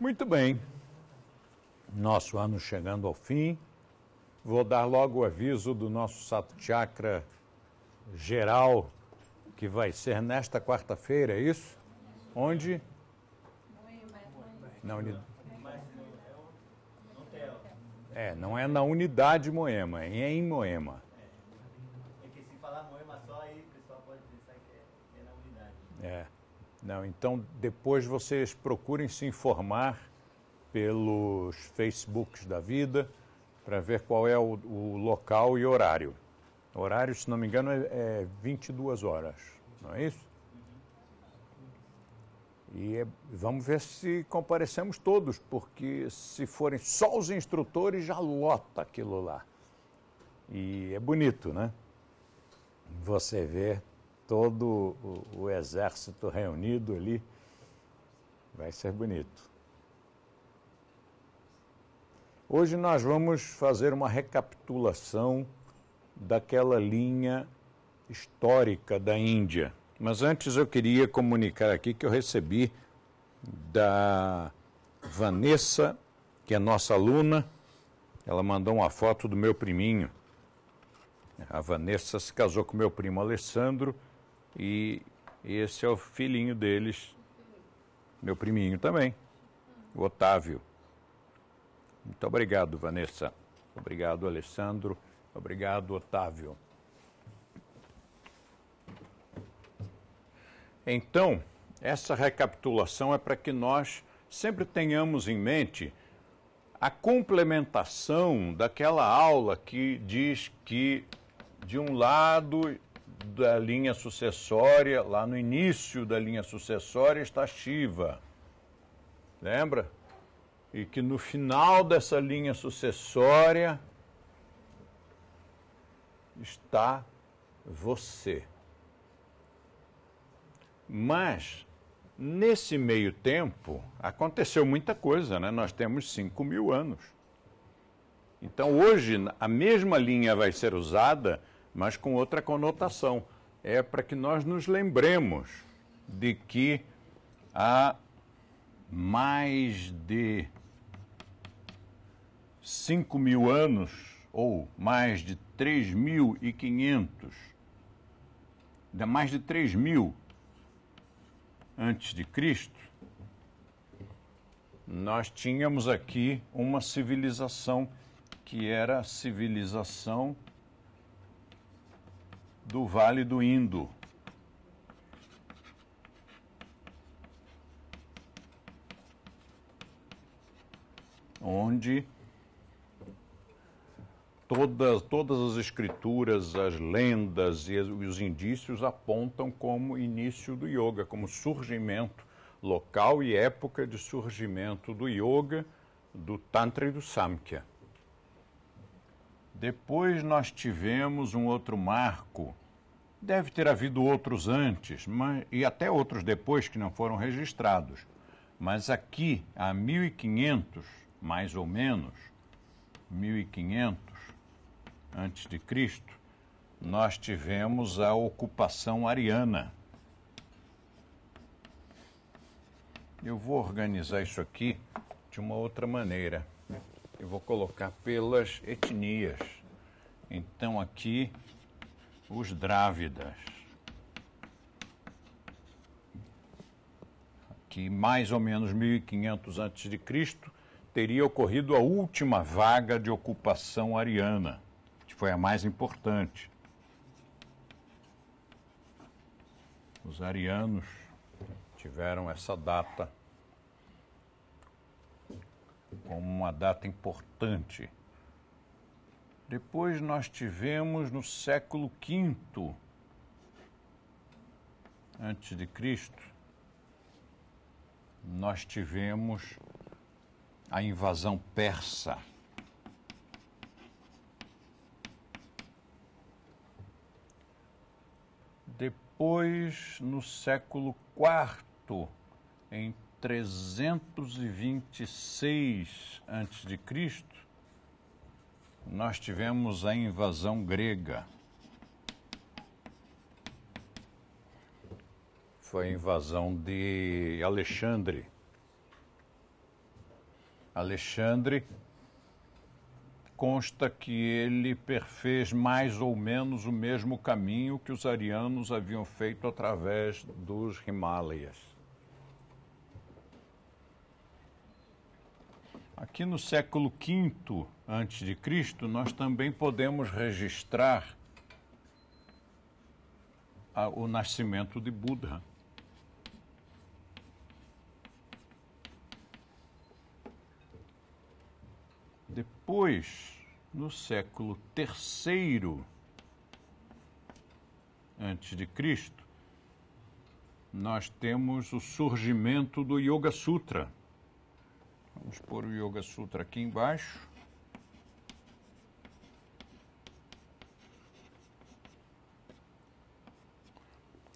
Muito bem. Nosso ano chegando ao fim. Vou dar logo o aviso do nosso Sato geral, que vai ser nesta quarta-feira, é isso? Onde? Na unidade. É, não é na unidade Moema, é em Moema. É, que se falar Moema só aí o pessoal pode pensar que é, é na unidade. É. Não, então, depois vocês procurem se informar pelos Facebooks da vida para ver qual é o, o, local e horário. O horário, se não me engano, é, é 22 horas, não é isso? E é, vamos ver se comparecemos todos, porque se forem só os instrutores, já lota aquilo lá. E é bonito, né? Você vê todo o, o exército reunido ali. Vai ser bonito. Hoje nós vamos fazer uma recapitulação daquela linha histórica da Índia. Mas antes eu queria comunicar aqui que eu recebi da Vanessa, que é nossa aluna, ela mandou uma foto do meu priminho. A Vanessa se casou com meu primo Alessandro e, esse é o filhinho deles, meu priminho também, o Otávio. Muito obrigado, Vanessa. Obrigado, Alessandro. Obrigado, Otávio. Então, essa recapitulação é para que nós sempre tenhamos em mente a complementação daquela aula que diz que de um lado da linha sucessória, lá no início da linha sucessória está Shiva. Lembra? E que no final dessa linha sucessória está você. Mas, nesse meio tempo, aconteceu muita coisa, né? Nós temos 5 mil anos. Então, hoje, a mesma linha vai ser usada mas com outra conotação. É para que nós nos lembremos de que há mais de 5 mil anos, ou mais de 3.500, de mais de 3 mil antes de Cristo, nós tínhamos aqui uma civilização que era a civilização do Vale do Indo. Onde todas, todas as escrituras, as lendas e os indícios apontam como início do yoga, como surgimento, local e época de surgimento do yoga, do Tantra e do Samkhya. Depois nós tivemos um outro marco. Deve ter havido outros antes, mas, e até outros depois que não foram registrados. Mas aqui, a 1500, mais ou menos, 1500 antes de Cristo, nós tivemos a ocupação ariana. Eu vou organizar isso aqui de uma outra maneira eu vou colocar pelas etnias. Então aqui os drávidas. aqui mais ou menos 1500 a.C. teria ocorrido a última vaga de ocupação ariana, que foi a mais importante. Os arianos tiveram essa data como uma data importante. Depois nós tivemos no século V antes de Cristo, nós tivemos a invasão persa. Depois, no século IV, em 326 a.C., nós tivemos a invasão grega. Foi a invasão de Alexandre. Alexandre consta que ele perfez mais ou menos o mesmo caminho que os arianos haviam feito através dos Himalayas. aqui no século V a.C., nós também podemos registrar o nascimento de Buda. Depois, no século III antes de Cristo, nós temos o surgimento do Yoga Sutra. Vamos pôr o Yoga Sutra aqui embaixo.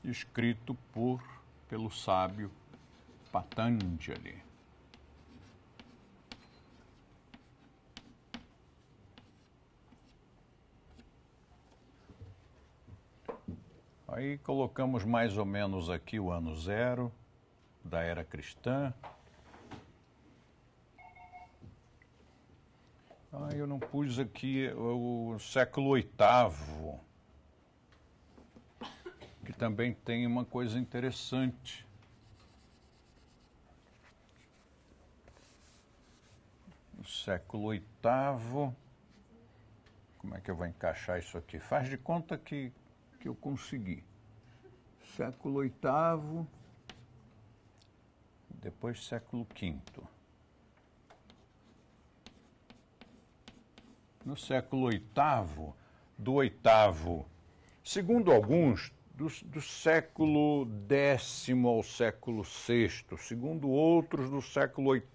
Escrito por pelo sábio Patanjali. Aí colocamos mais ou menos aqui o ano zero da era cristã, Ah, eu não pus aqui o século VIII, que também tem uma coisa interessante. O século VIII, como é que eu vou encaixar isso aqui? Faz de conta que, que eu consegui. Século VIII, depois século V. no século VIII, do oitavo, segundo alguns, do, do, século X ao século VI, segundo outros, do século VIII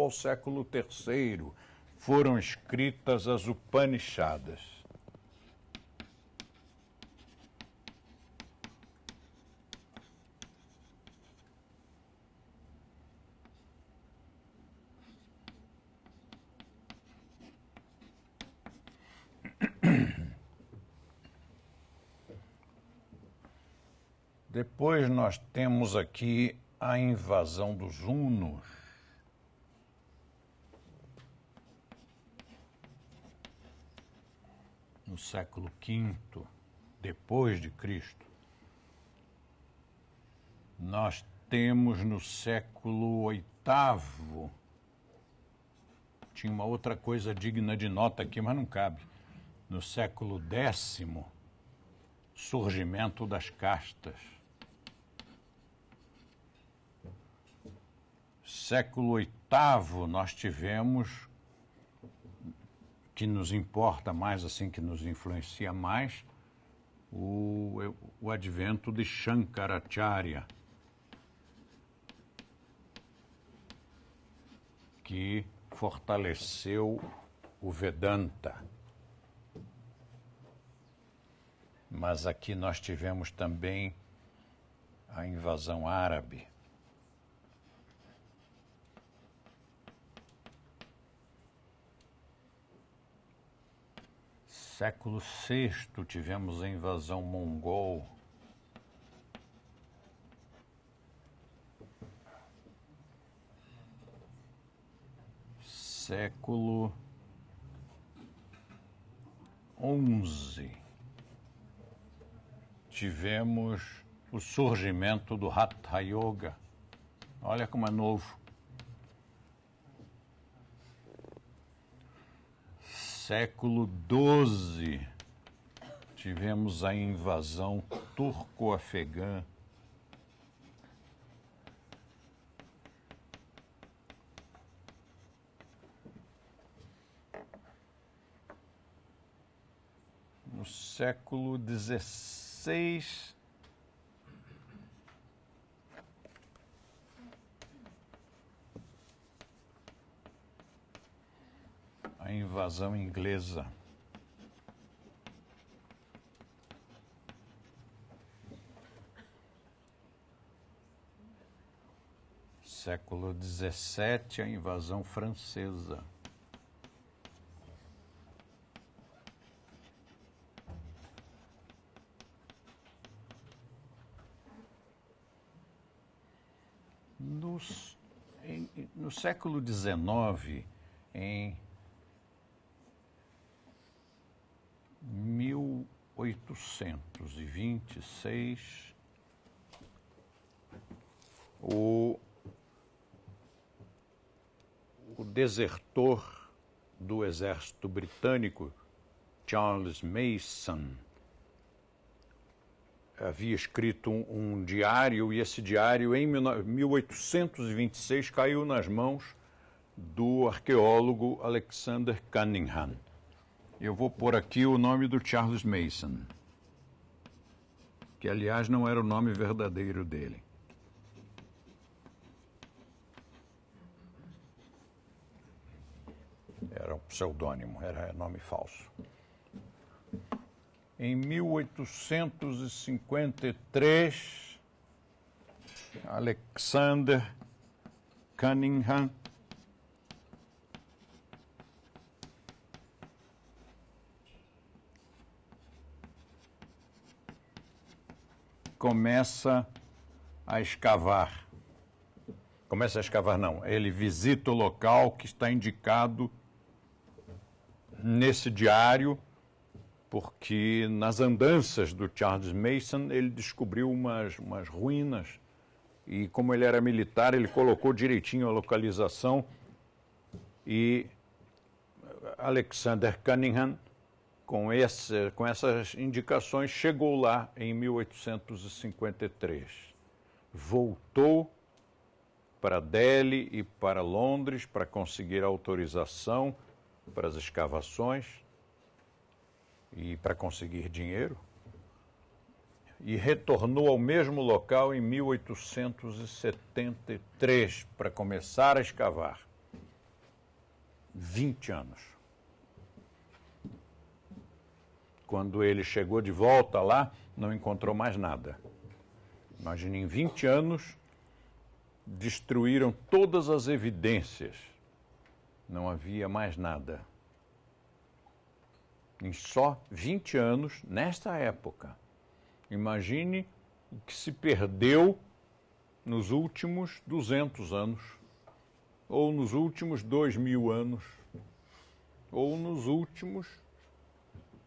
ao século III, foram escritas as Upanishadas. Depois nós temos aqui a invasão dos hunos. No século V depois de Cristo. Nós temos no século VIII tinha uma outra coisa digna de nota aqui, mas não cabe. No século X, surgimento das castas. Século VIII nós tivemos, que nos importa mais, assim, que nos influencia mais, o, o advento de Shankaracharya, que fortaleceu o Vedanta. Mas aqui nós tivemos também a invasão árabe. século VI tivemos a invasão mongol. Século XI tivemos o surgimento do Hatha Yoga. Olha como é novo. século XII, tivemos a invasão turco-afegã no século XVI a invasão inglesa. Século XVII, a invasão francesa. Nos, em, no século XIX, em 1826, o, o desertor do exército britânico, Charles Mason, havia escrito um, um diário, e esse diário, em 1826, caiu nas mãos do arqueólogo Alexander Cunningham. Eu vou pôr aqui o nome do Charles Mason, que aliás não era o nome verdadeiro dele. Era um pseudônimo, era nome falso. Em 1853, Alexander Cunningham começa a escavar. Começa a escavar, não. Ele visita o local que está indicado nesse diário, porque nas andanças do Charles Mason ele descobriu umas, umas ruínas e, como ele era militar, ele colocou direitinho a localização e Alexander Cunningham com, esse, com essas indicações, chegou lá em 1853. Voltou para Delhi e para Londres para conseguir autorização para as escavações e para conseguir dinheiro. E retornou ao mesmo local em 1873 para começar a escavar. 20 anos. Quando ele chegou de volta lá, não encontrou mais nada. Imagine, em 20 anos, destruíram todas as evidências. Não havia mais nada. Em só 20 anos, nesta época. Imagine o que se perdeu nos últimos 200 anos, ou nos últimos 2 mil anos, ou nos últimos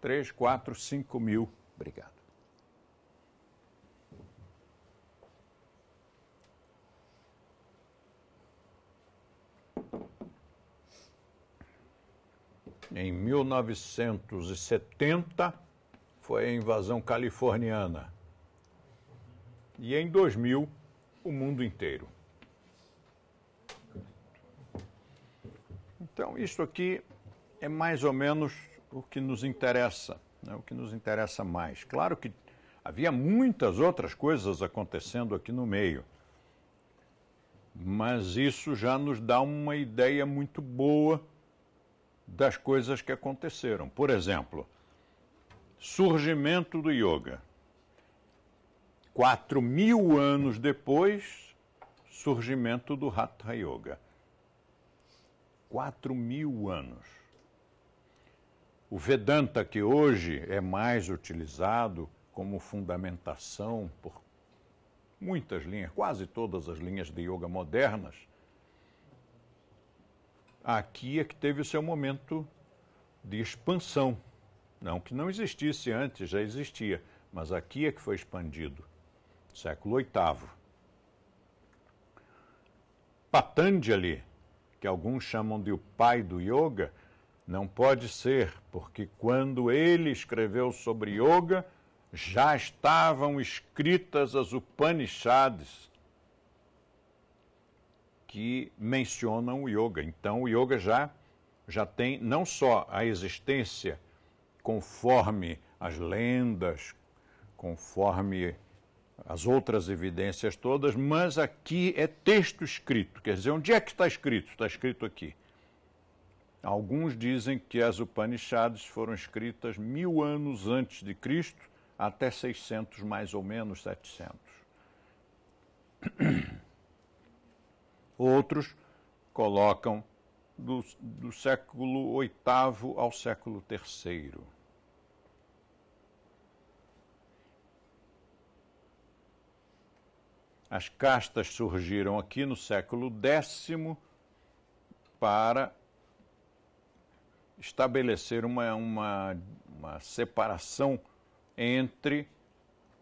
3, 4, 5 mil. Obrigado. Em 1970 foi a invasão californiana. E em 2000, o mundo inteiro. Então, isso aqui é mais ou menos o que nos interessa, né, o que nos interessa mais. Claro que havia muitas outras coisas acontecendo aqui no meio, mas isso já nos dá uma ideia muito boa das coisas que aconteceram. Por exemplo, surgimento do yoga. Quatro mil anos depois, surgimento do Hatha Yoga. Quatro mil anos. O Vedanta, que hoje é mais utilizado como fundamentação por muitas linhas, quase todas as linhas de yoga modernas, aqui é que teve o seu momento de expansão. Não que não existisse antes, já existia, mas aqui é que foi expandido, século VIII. Patanjali, que alguns chamam de o pai do yoga, não pode ser, porque quando ele escreveu sobre yoga, já estavam escritas as Upanishads que mencionam o yoga. Então o yoga já já tem não só a existência conforme as lendas, conforme as outras evidências todas, mas aqui é texto escrito. Quer dizer, onde é que está escrito? Está escrito aqui. Alguns dizem que as Upanishads foram escritas mil anos antes de Cristo, até 600, mais ou menos 700. Outros colocam do, do século VIII ao século III. As castas surgiram aqui no século X para estabelecer uma, uma, uma separação entre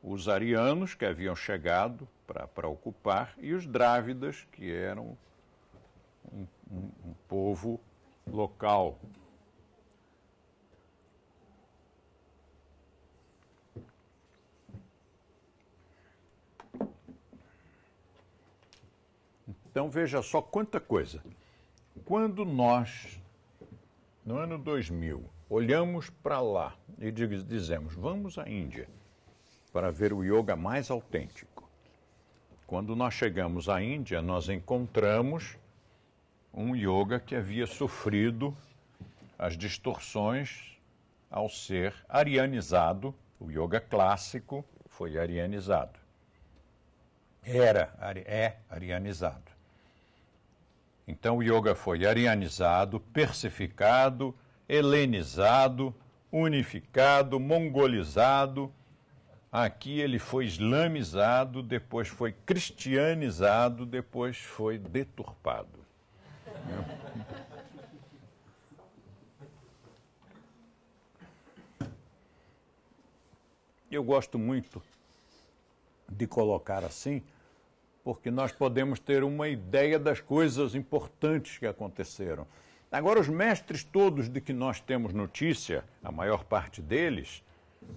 os arianos que haviam chegado para ocupar e os drávidas, que eram um, um, um povo local. Então veja só quanta coisa. Quando nós no ano 2000, olhamos para lá e dizemos: vamos à Índia para ver o yoga mais autêntico. Quando nós chegamos à Índia, nós encontramos um yoga que havia sofrido as distorções ao ser arianizado, o yoga clássico foi arianizado. Era, é arianizado. Então o yoga foi arianizado, persificado, helenizado, unificado, mongolizado. Aqui ele foi islamizado, depois foi cristianizado, depois foi deturpado. Eu gosto muito de colocar assim, porque nós podemos ter uma ideia das coisas importantes que aconteceram. Agora, os mestres todos de que nós temos notícia, a maior parte deles,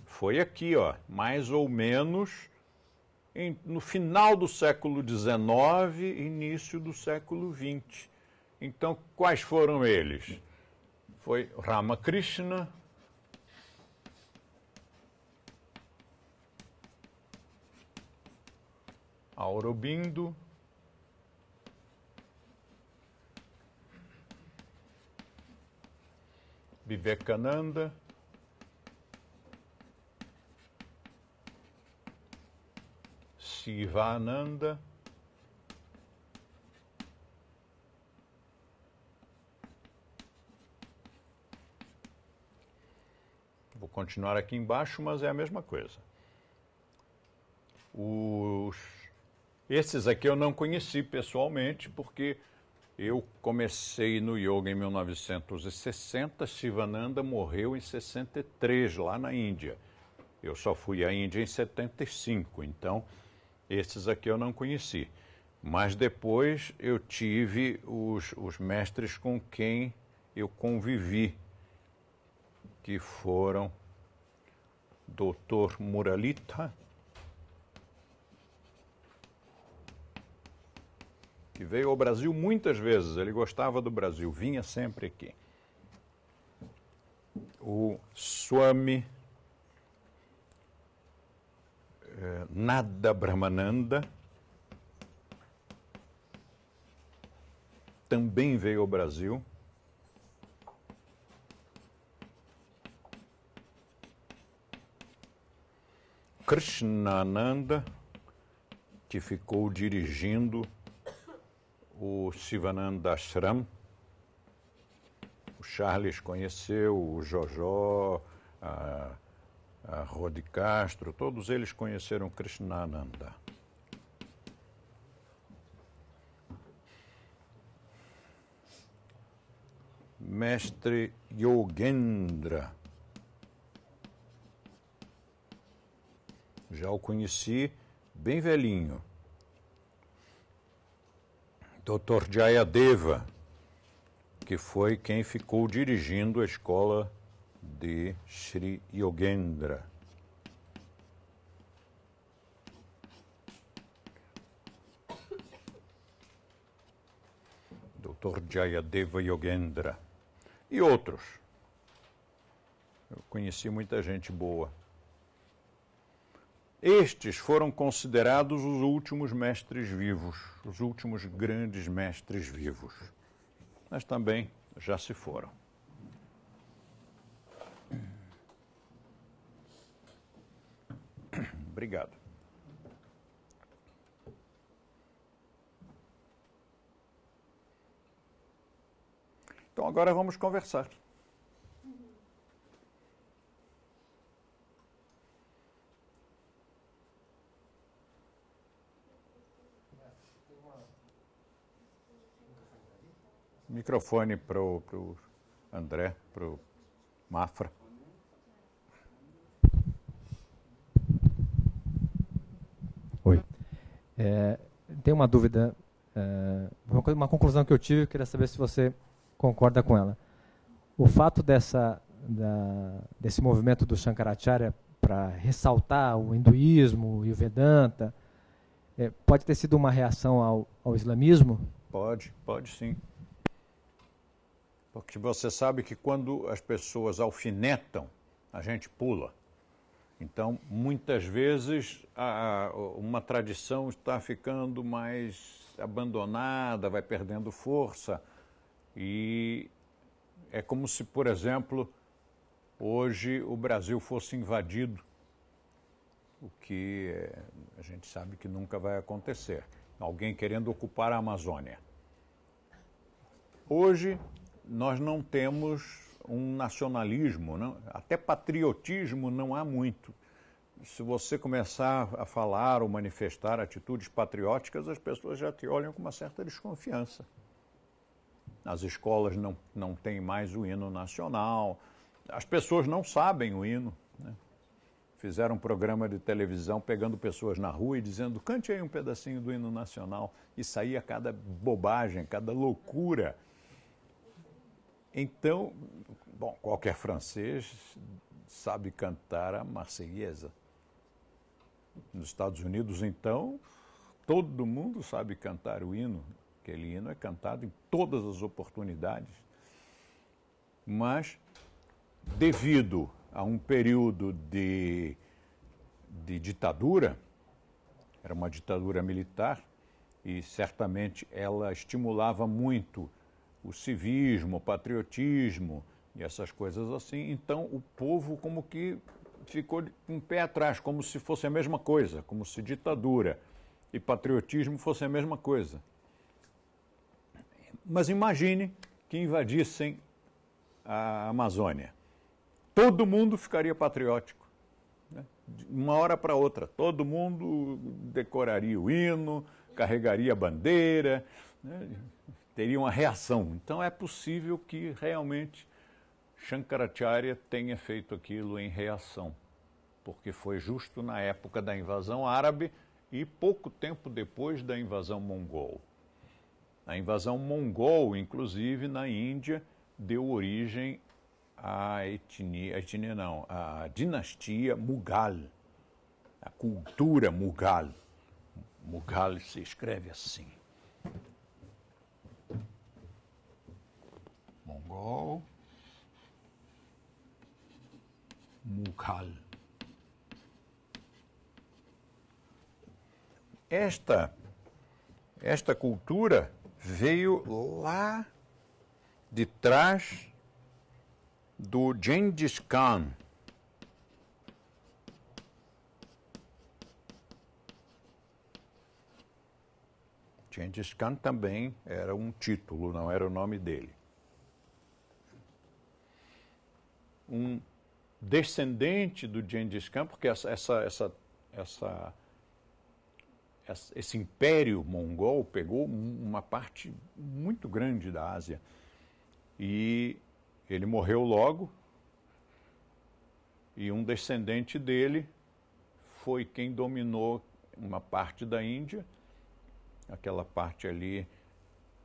foi aqui, ó, mais ou menos em, no final do século XIX, início do século XX. Então, quais foram eles? Foi Ramakrishna, Aurobindo, Vivekananda, Sivananda. Vou continuar aqui embaixo, mas é a mesma coisa. Os esses aqui eu não conheci pessoalmente, porque eu comecei no yoga em 1960, Shivananda morreu em 63, lá na Índia. Eu só fui à Índia em 75, então esses aqui eu não conheci. Mas depois eu tive os, os mestres com quem eu convivi, que foram Dr. Muralita que veio ao Brasil muitas vezes. Ele gostava do Brasil, vinha sempre aqui. O Swami eh, Nada Brahmananda também veio ao Brasil. Krishnananda, que ficou dirigindo o Sivananda Ashram. O Charles conheceu o Jojó, a, a Rodi Castro, todos eles conheceram Krishnananda. Mestre Yogendra. Já o conheci bem velhinho. Dr. Jayadeva, que foi quem ficou dirigindo a escola de Sri Yogendra. Dr. Jayadeva Yogendra e outros. Eu conheci muita gente boa. Estes foram considerados os últimos mestres vivos, os últimos grandes mestres vivos. Mas também já se foram. Obrigado. Então agora vamos conversar. Microfone para o André, para o Mafra. Oi. É, tem uma dúvida, é, uma, uma, conclusão que eu tive, eu queria saber se você concorda com ela. O fato dessa, da, desse movimento do Shankaracharya para ressaltar o hinduísmo e o Vedanta, é, pode ter sido uma reação ao, ao islamismo? Pode, pode sim. Porque você sabe que quando as pessoas alfinetam, a gente pula. Então, muitas vezes, a, uma tradição está ficando mais abandonada, vai perdendo força. E é como se, por exemplo, hoje o Brasil fosse invadido, o que é, a gente sabe que nunca vai acontecer. Alguém querendo ocupar a Amazônia. Hoje, nós não temos um nacionalismo, não? até patriotismo não há muito. Se você começar a falar ou manifestar atitudes patrióticas, as pessoas já te olham com uma certa desconfiança. As escolas não, não têm mais o hino nacional, as pessoas não sabem o hino. Né? Fizeram um programa de televisão pegando pessoas na rua e dizendo cante aí um pedacinho do hino nacional. E saía cada bobagem, cada loucura então, bom, qualquer francês sabe cantar a Marselhesa. Nos Estados Unidos, então, todo mundo sabe cantar o hino. Aquele hino é cantado em todas as oportunidades. Mas, devido a um período de, de ditadura, era uma ditadura militar, e certamente ela estimulava muito o civismo, o patriotismo e essas coisas assim. Então o povo como que ficou com um pé atrás, como se fosse a mesma coisa, como se ditadura e patriotismo fosse a mesma coisa. Mas imagine que invadissem a Amazônia. Todo mundo ficaria patriótico. Né? De uma hora para outra, todo mundo decoraria o hino, carregaria a bandeira, né? teria uma reação. Então é possível que realmente Shankaracharya tenha feito aquilo em reação, porque foi justo na época da invasão árabe e pouco tempo depois da invasão mongol. A invasão mongol, inclusive, na Índia, deu origem à etnia, à etnia não, à dinastia Mughal, à cultura Mughal. Mughal se escreve assim. mongol, mughal. Esta, esta cultura veio lá de trás do Genghis Khan. Genghis Khan também era um título, não era o nome dele. um descendente do Genghis Khan, porque essa, essa, essa, essa esse império mongol pegou uma parte muito grande da Ásia. E ele morreu logo, e um descendente dele foi quem dominou uma parte da Índia, aquela parte ali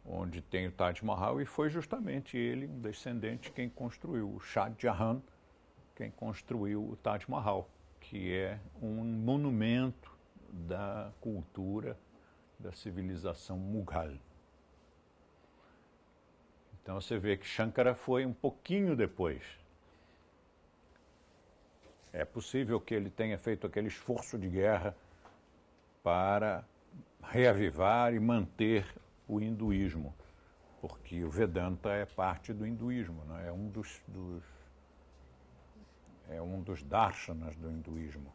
onde tem o Taj Mahal, e foi justamente ele, um descendente, quem construiu, o Shah Jahan, quem construiu o Taj Mahal, que é um monumento da cultura, da civilização Mughal. Então você vê que Shankara foi um pouquinho depois. É possível que ele tenha feito aquele esforço de guerra para reavivar e manter o hinduísmo, porque o Vedanta é parte do hinduísmo, né? é um dos, dos é um dos darshanas do hinduísmo.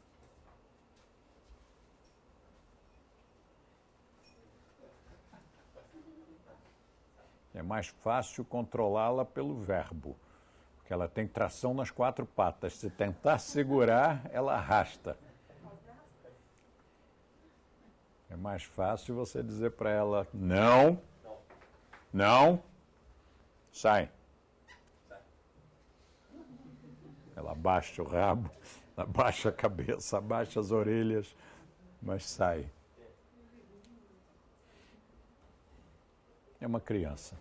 É mais fácil controlá-la pelo verbo, porque ela tem tração nas quatro patas. Se tentar segurar, ela arrasta. É mais fácil você dizer para ela: não, não, sai. Ela abaixa o rabo, abaixa a cabeça, abaixa as orelhas, mas sai. É uma criança.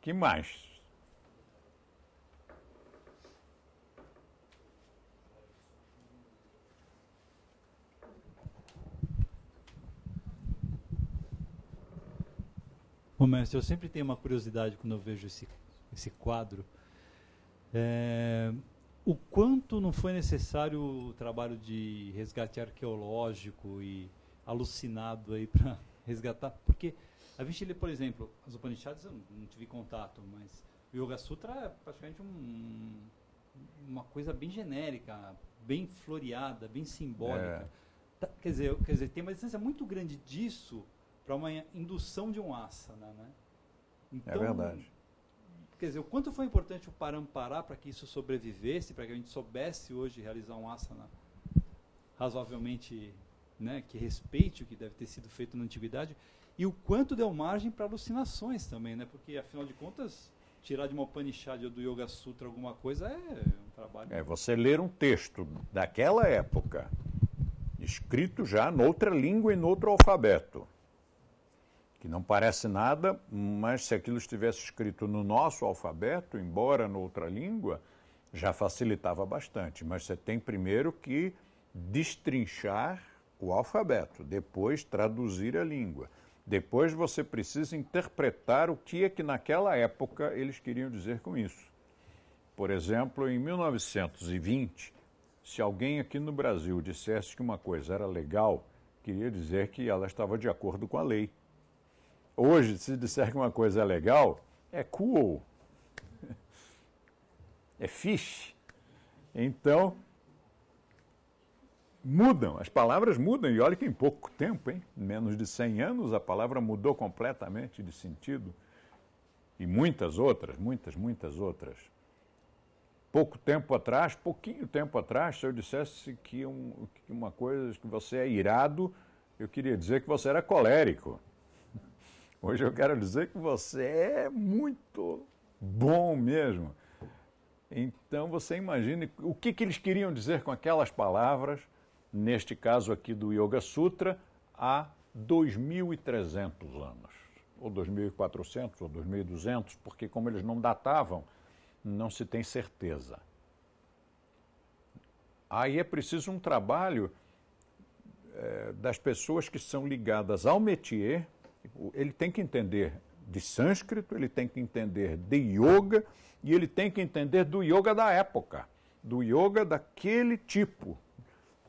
Que mais? Ô, mestre, eu sempre tenho uma curiosidade quando eu vejo esse, esse quadro. É, o quanto não foi necessário o trabalho de resgate arqueológico e alucinado aí para resgatar? Porque a Vichile, por exemplo, as Upanishads eu não tive contato, mas o Yoga Sutra é praticamente um, uma coisa bem genérica, bem floreada, bem simbólica. É. Tá, quer, dizer, quer dizer, tem uma distância muito grande disso para uma indução de um asana, né? né? É então, é verdade. Quer dizer, o quanto foi importante o Parampará para que isso sobrevivesse, para que a gente soubesse hoje realizar um asana né, razoavelmente, né, que respeite o que deve ter sido feito na antiguidade, e o quanto deu margem para alucinações também, né? Porque afinal de contas, tirar de uma Upanishad ou do Yoga Sutra alguma coisa é um trabalho. É você ler um texto daquela época, escrito já noutra língua e noutro alfabeto que não parece nada, mas se aquilo estivesse escrito no nosso alfabeto, embora noutra língua, já facilitava bastante. Mas você tem primeiro que destrinchar o alfabeto, depois traduzir a língua. Depois você precisa interpretar o que é que naquela época eles queriam dizer com isso. Por exemplo, em 1920, se alguém aqui no Brasil dissesse que uma coisa era legal, queria dizer que ela estava de acordo com a lei. Hoje, se disser que uma coisa é legal, é cool, é fish. Então, mudam, as palavras mudam, e olha que em pouco tempo, hein? menos de 100 anos, a palavra mudou completamente de sentido, e muitas outras, muitas, muitas outras. Pouco tempo atrás, pouquinho tempo atrás, se eu dissesse que, um, que uma coisa, que você é irado, eu queria dizer que você era colérico. Hoje eu quero dizer que você é muito bom mesmo. Então você imagine o que, que eles queriam dizer com aquelas palavras, neste caso aqui do Yoga Sutra, há 2.300 anos, ou 2.400, ou 2.200, porque como eles não datavam, não se tem certeza. Aí é preciso um trabalho é, das pessoas que são ligadas ao métier ele tem que entender de sânscrito, ele tem que entender de yoga e ele tem que entender do yoga da época, do yoga daquele tipo.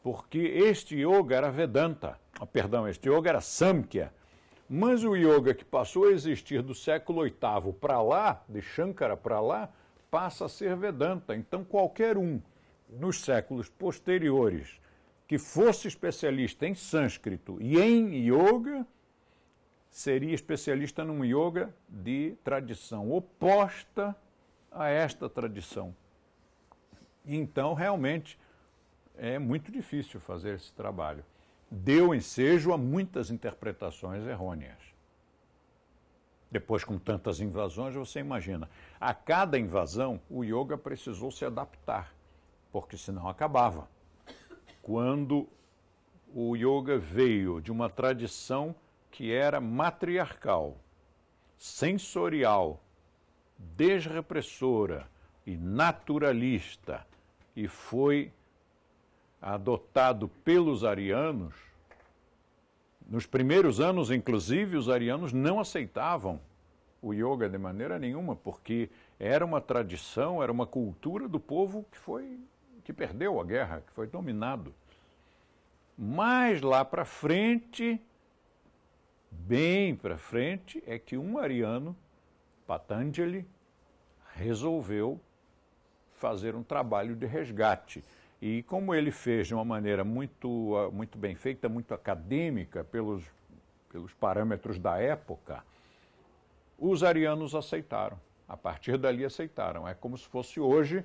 Porque este yoga era Vedanta, oh, perdão, este yoga era Samkhya. Mas o yoga que passou a existir do século VIII para lá, de Shankara para lá, passa a ser Vedanta. Então, qualquer um nos séculos posteriores que fosse especialista em sânscrito e em yoga seria especialista num yoga de tradição oposta a esta tradição. Então, realmente, é muito difícil fazer esse trabalho. Deu ensejo a muitas interpretações errôneas. Depois, com tantas invasões, você imagina. A cada invasão, o yoga precisou se adaptar, porque senão acabava. Quando o yoga veio de uma tradição que era matriarcal, sensorial, desrepressora e naturalista e foi adotado pelos arianos. Nos primeiros anos, inclusive, os arianos não aceitavam o yoga de maneira nenhuma, porque era uma tradição, era uma cultura do povo que foi que perdeu a guerra, que foi dominado. Mas lá para frente, bem para frente, é que um ariano, Patanjali, resolveu fazer um trabalho de resgate. E como ele fez de uma maneira muito, ah, muito bem feita, muito acadêmica, pelos, pelos parâmetros da época, os arianos aceitaram. A partir dali aceitaram. É como se fosse hoje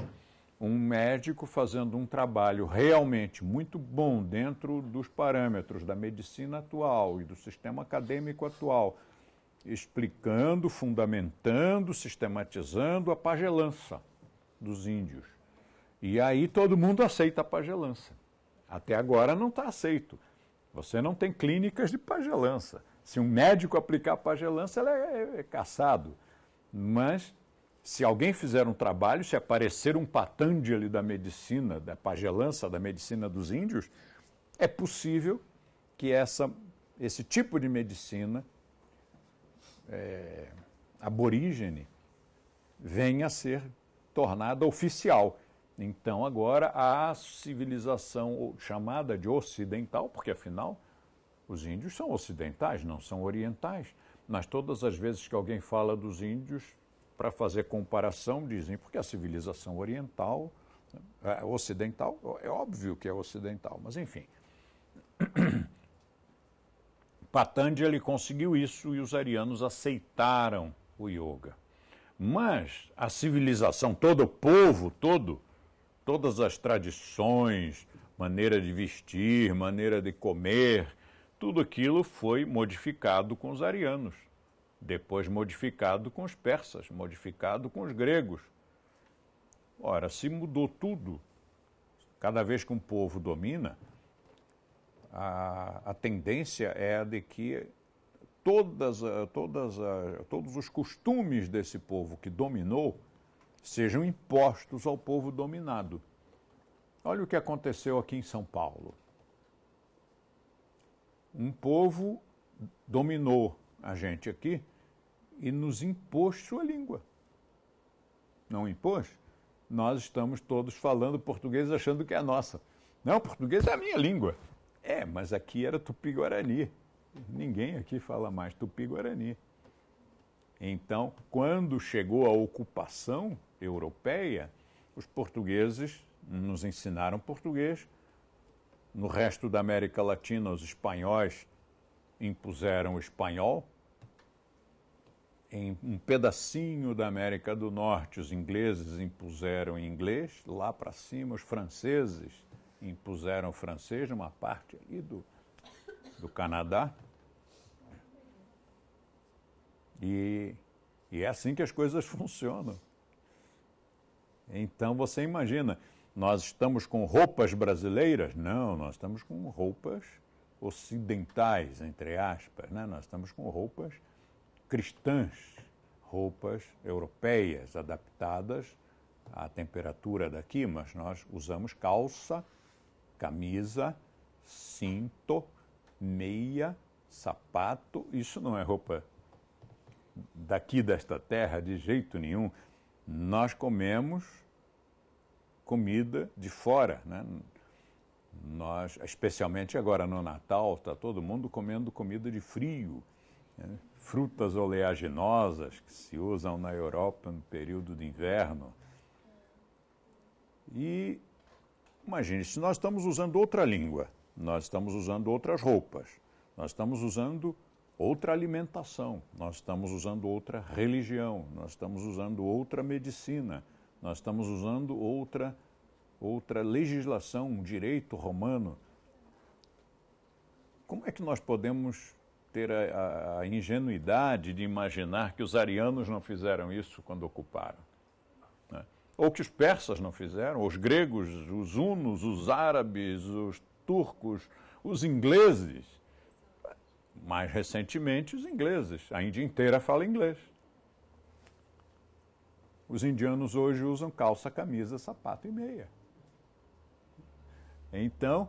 um médico fazendo um trabalho realmente muito bom dentro dos parâmetros da medicina atual e do sistema acadêmico atual, explicando, fundamentando, sistematizando a pagelança dos índios. E aí todo mundo aceita a pagelança. Até agora não está aceito. Você não tem clínicas de pagelança. Se um médico aplicar pagelança, ela é, é, é caçado. Mas se alguém fizer um trabalho, se aparecer um patândile da medicina, da pagelança da medicina dos índios, é possível que essa, esse tipo de medicina é, aborígene venha a ser tornada oficial. Então, agora, a civilização chamada de ocidental, porque afinal os índios são ocidentais, não são orientais. Mas todas as vezes que alguém fala dos índios, para fazer comparação, dizem, porque a civilização oriental, né, é, ocidental, é óbvio que é ocidental, mas enfim. Patanjali conseguiu isso e os arianos aceitaram o yoga. Mas a civilização, todo o povo, todo, todas as tradições, maneira de vestir, maneira de comer, tudo aquilo foi modificado com os arianos depois modificado com os persas, modificado com os gregos. Ora, se mudou tudo, cada vez que um povo domina, a, a tendência é a de que todas, todas, todos os costumes desse povo que dominou sejam impostos ao povo dominado. Olha o que aconteceu aqui em São Paulo. Um povo dominou a gente aqui e nos impôs sua língua. Não impôs? Nós estamos todos falando português achando que é nossa. Não, português é a minha língua. É, mas aqui era tupi-guarani. Ninguém aqui fala mais tupi-guarani. Então, quando chegou a ocupação europeia, os portugueses nos ensinaram português. No resto da América Latina, os espanhóis impuseram o espanhol, em um pedacinho da América do Norte, os ingleses impuseram inglês, lá para cima os franceses impuseram francês uma parte ali do, do Canadá. E, e é assim que as coisas funcionam. Então você imagina, nós estamos com roupas brasileiras? Não, nós estamos com roupas ocidentais, entre aspas, né? nós estamos com roupas cristãs, roupas europeias adaptadas à temperatura daqui, mas nós usamos calça, camisa, cinto, meia, sapato. Isso não é roupa daqui desta terra de jeito nenhum. Nós comemos comida de fora, né? Nós, especialmente agora no Natal, está todo mundo comendo comida de frio. Né? frutas oleaginosas que se usam na Europa no período de inverno. E imagine, se nós estamos usando outra língua, nós estamos usando outras roupas, nós estamos usando outra alimentação, nós estamos usando outra religião, nós estamos usando outra medicina, nós estamos usando outra outra legislação, um direito romano. Como é que nós podemos ter a, a, a ingenuidade de imaginar que os arianos não fizeram isso quando ocuparam. Né? Ou que os persas não fizeram, os gregos, os hunos, os árabes, os turcos, os ingleses. Mais recentemente, os ingleses. A Índia inteira fala inglês. Os indianos hoje usam calça, camisa, sapato e meia. Então,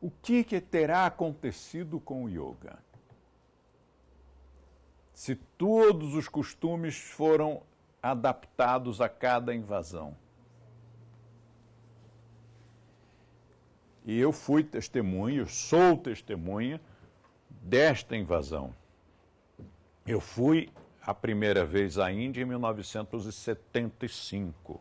o que, que terá acontecido com o yoga? Se todos os costumes foram adaptados a cada invasão. E eu fui testemunha, sou testemunha desta invasão. Eu fui a primeira vez à Índia em 1975.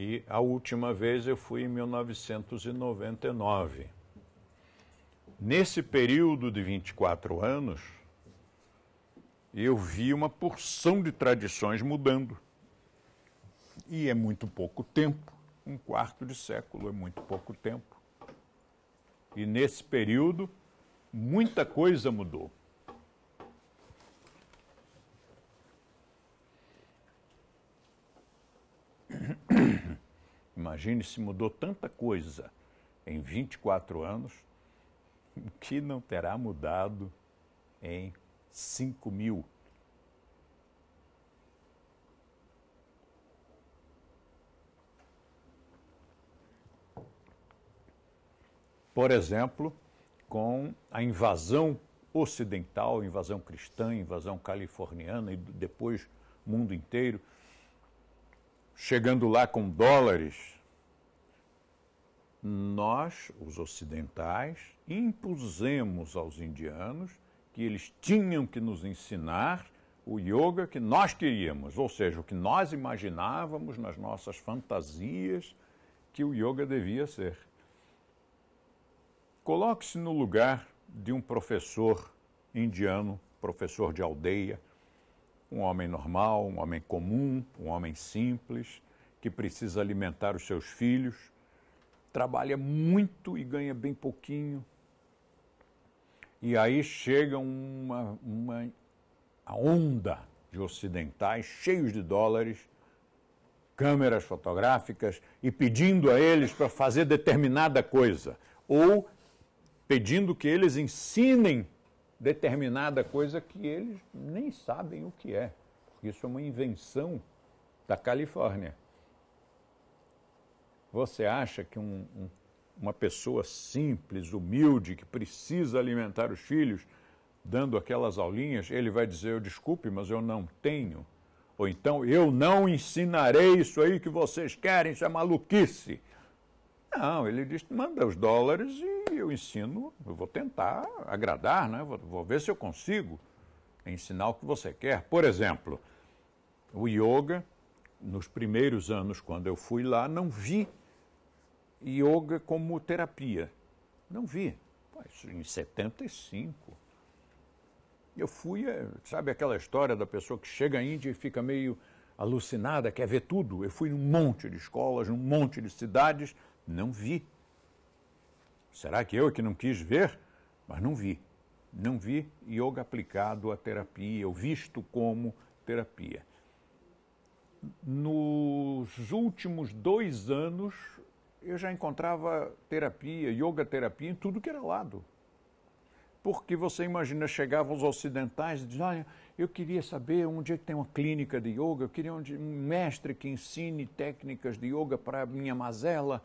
E a última vez eu fui em 1999. Nesse período de 24 anos, eu vi uma porção de tradições mudando. E é muito pouco tempo um quarto de século é muito pouco tempo. E nesse período, muita coisa mudou. Imagine se mudou tanta coisa em 24 anos, o que não terá mudado em 5 mil. Por exemplo, com a invasão ocidental, invasão cristã, invasão californiana e depois mundo inteiro chegando lá com dólares, nós, os ocidentais, impusemos aos indianos que eles tinham que nos ensinar o yoga que nós queríamos, ou seja, o que nós imaginávamos nas nossas fantasias que o yoga devia ser. Coloque-se no lugar de um professor indiano, professor de aldeia, um homem normal, um homem comum, um homem simples, que precisa alimentar os seus filhos, trabalha muito e ganha bem pouquinho. E aí chega uma, uma onda de ocidentais cheios de dólares, câmeras fotográficas e pedindo a eles para fazer determinada coisa, ou pedindo que eles ensinem determinada coisa que eles nem sabem o que é. Isso é uma invenção da Califórnia. Você acha que um, um, uma pessoa simples, humilde, que precisa alimentar os filhos, dando aquelas aulinhas, ele vai dizer: Eu desculpe, mas eu não tenho. Ou então, eu não ensinarei isso aí que vocês querem, isso é maluquice. Não, ele diz: manda os dólares e eu ensino, eu vou tentar agradar, né? Vou, vou ver se eu consigo ensinar o que você quer. Por exemplo, o yoga, nos primeiros anos, quando eu fui lá, não vi yoga como terapia. Não vi. Pô, isso em 75. Eu fui, é, sabe aquela história da pessoa que chega à Índia e fica meio alucinada, quer ver tudo. Eu fui num monte de escolas, num monte de cidades, não vi. Será que eu é que não quis ver? Mas não vi. Não vi yoga aplicado à terapia, eu visto como terapia. Nos últimos dois anos, eu já encontrava terapia, yoga terapia, em tudo que era lado. Porque você imagina, chegavam os ocidentais e diziam, olha, eu queria saber onde é que tem uma clínica de yoga, eu queria um mestre que ensine técnicas de yoga para a minha mazela.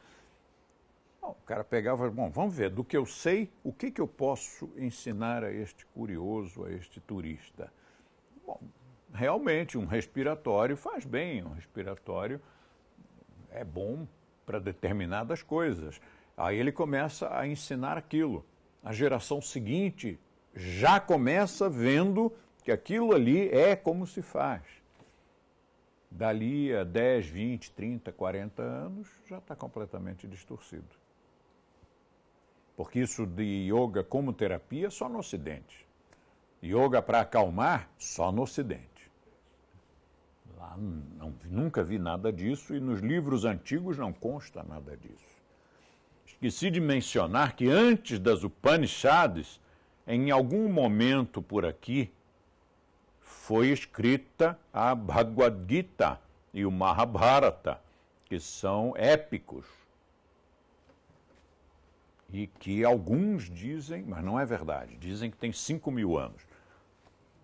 Bom, o cara pegava, bom, vamos ver, do que eu sei, o que, que eu posso ensinar a este curioso, a este turista? Bom, realmente, um respiratório faz bem, um respiratório é bom para determinadas coisas. Aí ele começa a ensinar aquilo. A geração seguinte já começa vendo que aquilo ali é como se faz. Dali a 10, 20, 30, 40 anos, já está completamente distorcido porque isso de yoga como terapia só no Ocidente. Yoga para acalmar, só no Ocidente. Lá não, nunca vi nada disso e nos livros antigos não consta nada disso. Esqueci de mencionar que antes das Upanishads, em algum momento por aqui, foi escrita a Bhagavad Gita e o Mahabharata, que são épicos e que alguns dizem, mas não é verdade, dizem que tem 5 mil anos.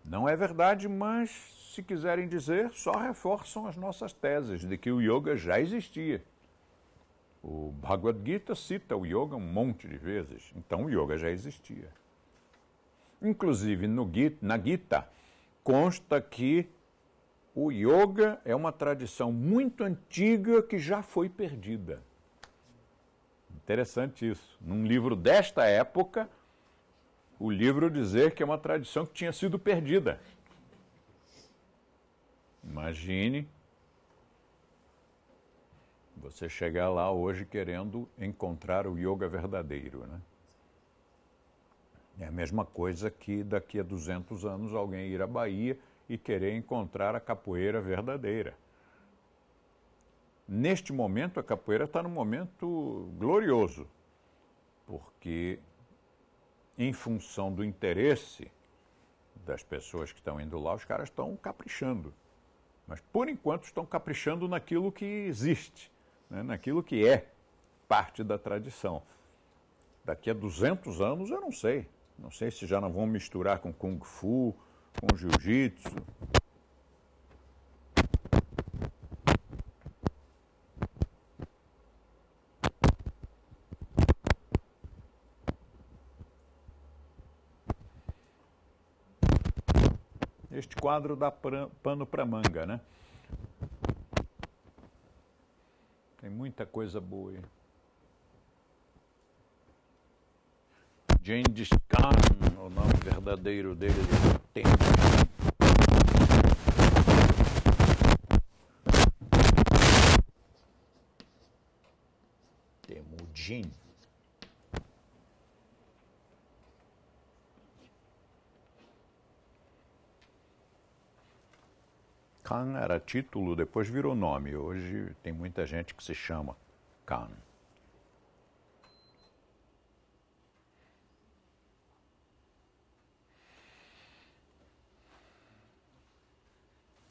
Não é verdade, mas se quiserem dizer, só reforçam as nossas teses de que o yoga já existia. O Bhagavad Gita cita o yoga um monte de vezes, então o yoga já existia. Inclusive no Gita, na Gita consta que o yoga é uma tradição muito antiga que já foi perdida. Interessante isso. Num livro desta época, o livro dizer que é uma tradição que tinha sido perdida. Imagine você chegar lá hoje querendo encontrar o yoga verdadeiro, né? É a mesma coisa que daqui a 200 anos alguém ir à Bahia e querer encontrar a capoeira verdadeira. Neste momento, a capoeira está num momento glorioso, porque, em função do interesse das pessoas que estão indo lá, os caras estão caprichando. Mas, por enquanto, estão caprichando naquilo que existe, né? naquilo que é parte da tradição. Daqui a 200 anos, eu não sei. Não sei se já não vão misturar com Kung Fu, com Jiu-Jitsu, quadro dá pano para manga, né? Tem muita coisa boa aí. Genghis Khan, o nome verdadeiro dele, é Temujin. Khan era título, depois virou nome. Hoje tem muita gente que se chama Khan.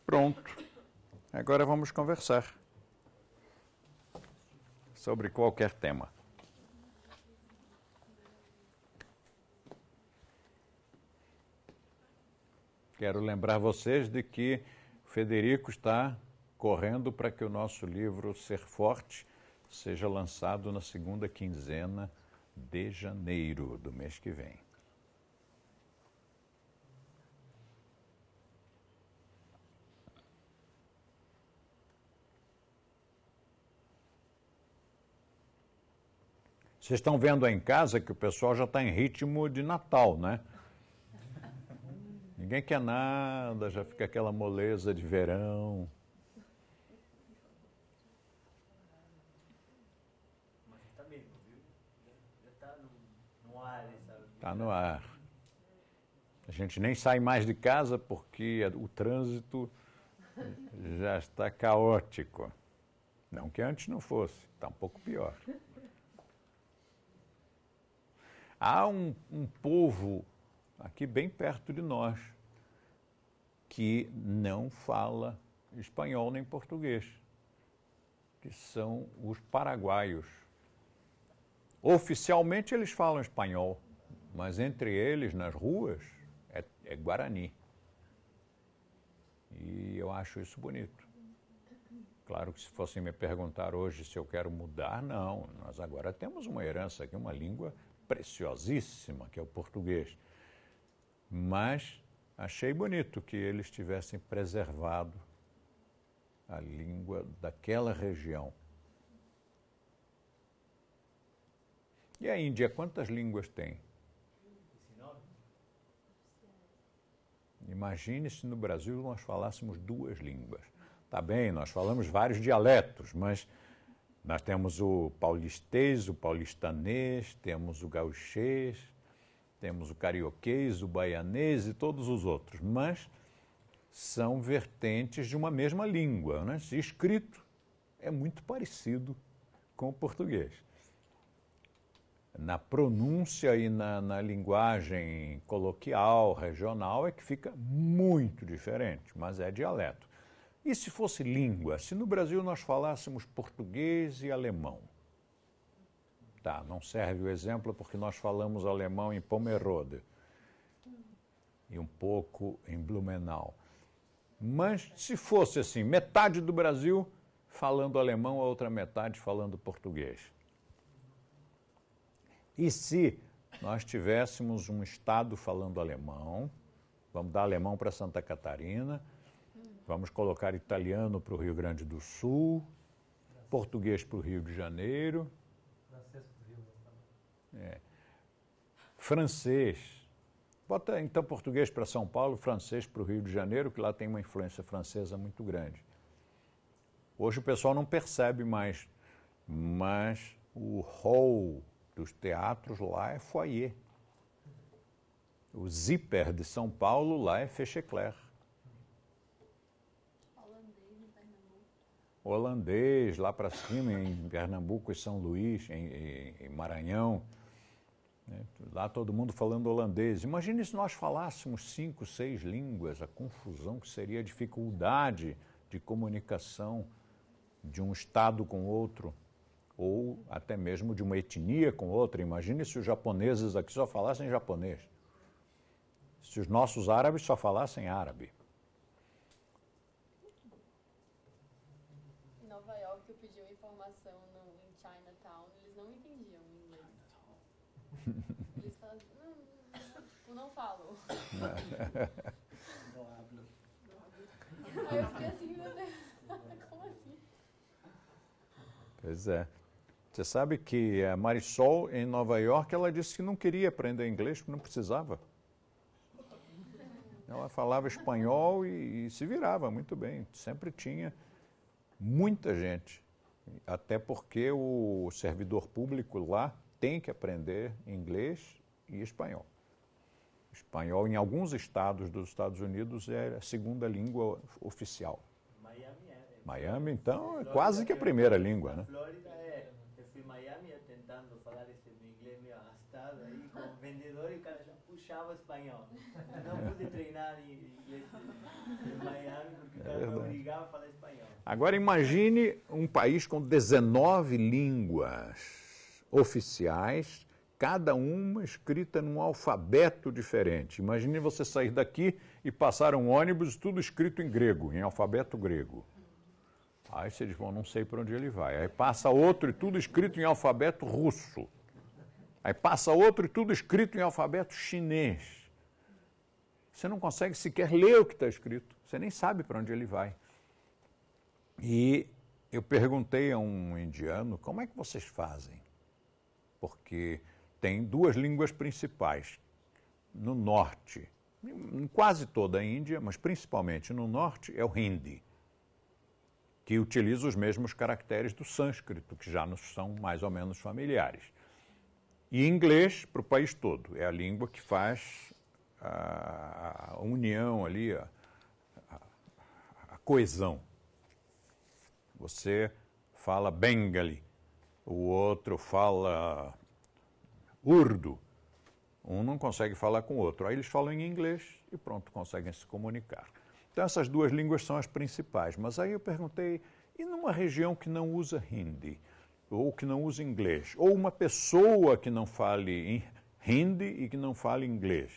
Pronto. Agora vamos conversar sobre qualquer tema. Quero lembrar vocês de que Federico está correndo para que o nosso livro Ser Forte seja lançado na segunda quinzena de janeiro do mês que vem. Vocês estão vendo aí em casa que o pessoal já está em ritmo de Natal, né? Ninguém quer nada, já fica aquela moleza de verão. Mas tá mesmo, viu? Já está no, no ar, sabe? Está no ar. A gente nem sai mais de casa porque o trânsito já está caótico. Não que antes não fosse, está um pouco pior. Há um, um povo aqui bem perto de nós que não fala espanhol nem português, que são os paraguaios. Oficialmente eles falam espanhol, mas entre eles, nas ruas, é, é guarani. E eu acho isso bonito. Claro que se fossem me perguntar hoje se eu quero mudar, não. Nós agora temos uma herança aqui, uma língua preciosíssima, que é o português. Mas Achei bonito que eles tivessem preservado a língua daquela região. E a Índia, quantas línguas tem? Imagine se no Brasil nós falássemos duas línguas. Tá bem, nós falamos vários dialetos, mas nós temos o paulistês, o paulistanês, temos o gauchês, temos o carioquês, o baianês e todos os outros, mas são vertentes de uma mesma língua. Né? Escrito é muito parecido com o português. Na pronúncia e na, na linguagem coloquial, regional, é que fica muito diferente, mas é dialeto. E se fosse língua? Se no Brasil nós falássemos português e alemão, Tá, não serve o exemplo porque nós falamos alemão em Pomerode e um pouco em Blumenau. Mas se fosse assim, metade do Brasil falando alemão, a outra metade falando português. E se nós tivéssemos um estado falando alemão, vamos dar alemão para Santa Catarina, vamos colocar italiano para o Rio Grande do Sul, português para o Rio de Janeiro, é. Francês. Bota então português para São Paulo, francês para o Rio de Janeiro, que lá tem uma influência francesa muito grande. Hoje o pessoal não percebe mais, mas o hall dos teatros lá é foyer. O zíper de São Paulo lá é Fechecler. Holandês, lá para cima, em Pernambuco e São Luís, em, em, em Maranhão. Né? Lá todo mundo falando holandês. Imagine se nós falássemos cinco, seis línguas, a confusão que seria a dificuldade de comunicação de um estado com outro, ou até mesmo de uma etnia com outra. Imagine se os japoneses aqui só falassem japonês, se os nossos árabes só falassem árabe. Não hablo. como assim? Pois é. Você sabe que a Marisol, em Nova York, ela disse que não queria aprender inglês, porque não precisava. Ela falava espanhol e, e se virava muito bem. Sempre tinha muita gente. Até porque o servidor público lá tem que aprender inglês e espanhol espanhol em alguns estados dos Estados Unidos é a segunda língua oficial. Miami é. Né? Miami, então, é quase que a é primeira é, língua, né? Flórida é. Eu fui em Miami é tentando falar esse meu inglês meio arrastado aí com o vendedor e o cara já puxava espanhol. Não pude treinar em inglês em Miami porque o cara é me obrigava a falar espanhol. Agora imagine um país com 19 línguas oficiais cada uma escrita num alfabeto diferente. Imagine você sair daqui e passar um ônibus tudo escrito em grego, em alfabeto grego. Aí você diz, bom, não sei para onde ele vai. Aí passa outro e tudo escrito em alfabeto russo. Aí passa outro e tudo escrito em alfabeto chinês. Você não consegue sequer ler o que está escrito. Você nem sabe para onde ele vai. E eu perguntei a um indiano, como é que vocês fazem? Porque tem duas línguas principais. No norte, em quase toda a Índia, mas principalmente no norte, é o hindi, que utiliza os mesmos caracteres do sânscrito, que já nos são mais ou menos familiares. E inglês para o país todo, é a língua que faz a, união ali, a, a coesão. Você fala bengali, o outro fala Urdo, Um não consegue falar com o outro. Aí eles falam em inglês e pronto, conseguem se comunicar. Então, essas duas línguas são as principais. Mas aí eu perguntei, e numa região que não usa hindi, ou que não usa inglês, ou uma pessoa que não fale hindi e que não fale inglês?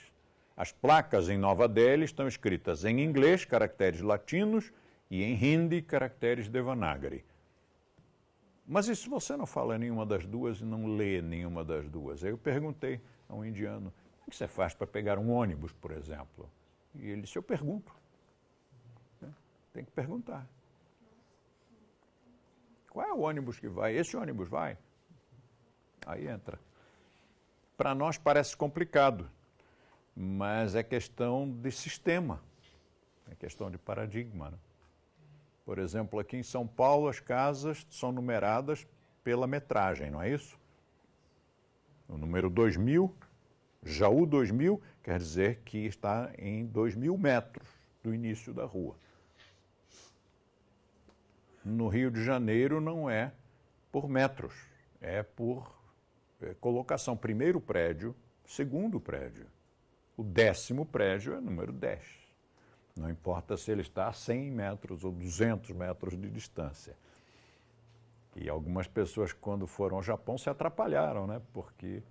As placas em Nova Delhi estão escritas em inglês, caracteres latinos, e em hindi, caracteres devanagari. Mas e se você não fala nenhuma das duas e não lê nenhuma das duas? Aí eu perguntei a um indiano, como que você faz para pegar um ônibus, por exemplo? E ele disse, eu pergunto. Né? Tem que perguntar. Qual é o ônibus que vai? Esse ônibus vai? Aí entra. Para nós parece complicado, mas é questão de sistema, é questão de paradigma. Né? Por exemplo, aqui em São Paulo, as casas são numeradas pela metragem, não é isso? O número 2000, Jaú 2000, quer dizer que está em 2000 metros do início da rua. No Rio de Janeiro não é por metros, é por é, colocação. Primeiro prédio, segundo prédio. O décimo prédio é número 10. Não importa se ele está a 100 metros ou 200 metros de distância. E algumas pessoas, quando foram ao Japão, se atrapalharam, né? Porque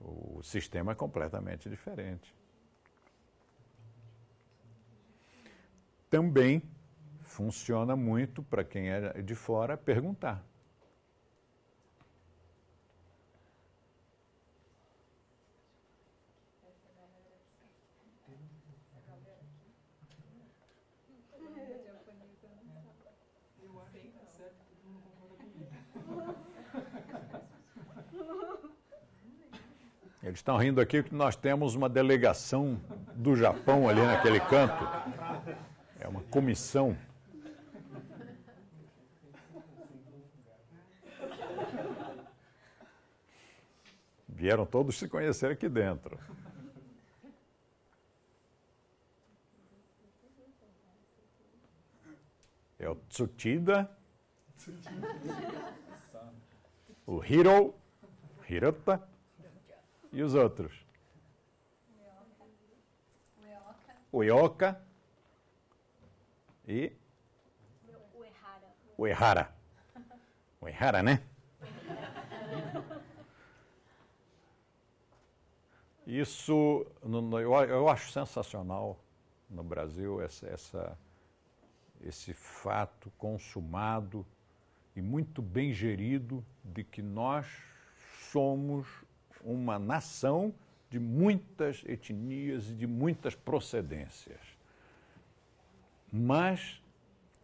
o sistema é completamente diferente. Também funciona muito para quem é de fora perguntar. Eles estão rindo aqui que nós temos uma delegação do Japão ali naquele canto. É uma comissão. Vieram todos se conhecer aqui dentro. É o Tsutida, o Hiro, Hirota e os outros? Uioca. E? Uehara. Uehara. Uehara, né? Isso, eu acho sensacional no Brasil essa, essa, esse fato consumado e muito bem gerido de que nós somos uma nação de muitas etnias e de muitas procedências. Mas,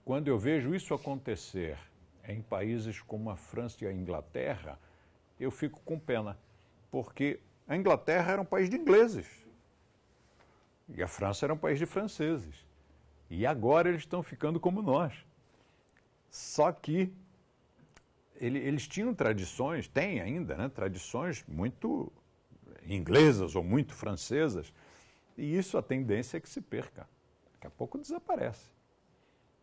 quando eu vejo isso acontecer em países como a França e a Inglaterra, eu fico com pena, porque a Inglaterra era um país de ingleses e a França era um país de franceses. E agora eles estão ficando como nós. Só que ele, eles tinham tradições, têm ainda, né, tradições muito inglesas ou muito francesas, e isso a tendência é que se perca. Daqui a pouco desaparece.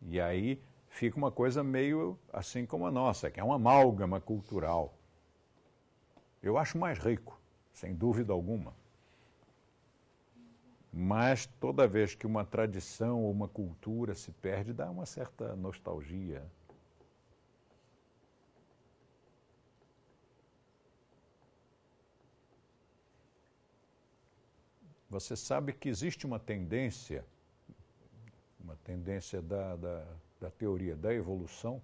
E aí fica uma coisa meio assim como a nossa, que é uma amálgama cultural. Eu acho mais rico, sem dúvida alguma. Mas toda vez que uma tradição ou uma cultura se perde, dá uma certa nostalgia. Você sabe que existe uma tendência, uma tendência da, da, da teoria da evolução,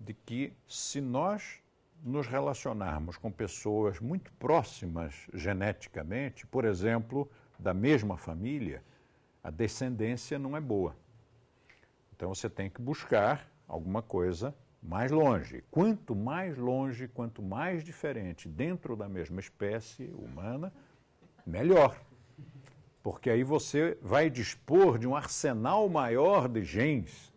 de que se nós nos relacionarmos com pessoas muito próximas geneticamente, por exemplo, da mesma família, a descendência não é boa. Então você tem que buscar alguma coisa mais longe. Quanto mais longe, quanto mais diferente dentro da mesma espécie humana, melhor porque aí você vai dispor de um arsenal maior de genes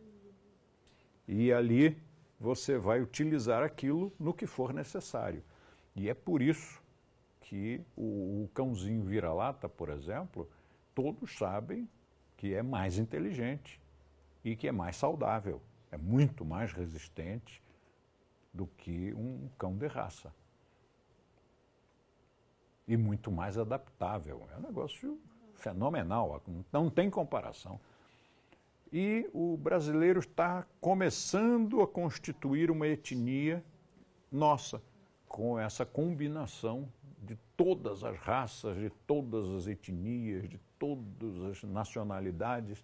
e ali você vai utilizar aquilo no que for necessário. E é por isso que o, o cãozinho vira-lata, por exemplo, todos sabem que é mais inteligente e que é mais saudável, é muito mais resistente do que um cão de raça. E muito mais adaptável. É um negócio fenomenal, não tem comparação. E o brasileiro está começando a constituir uma etnia nossa, com essa combinação de todas as raças, de todas as etnias, de todas as nacionalidades.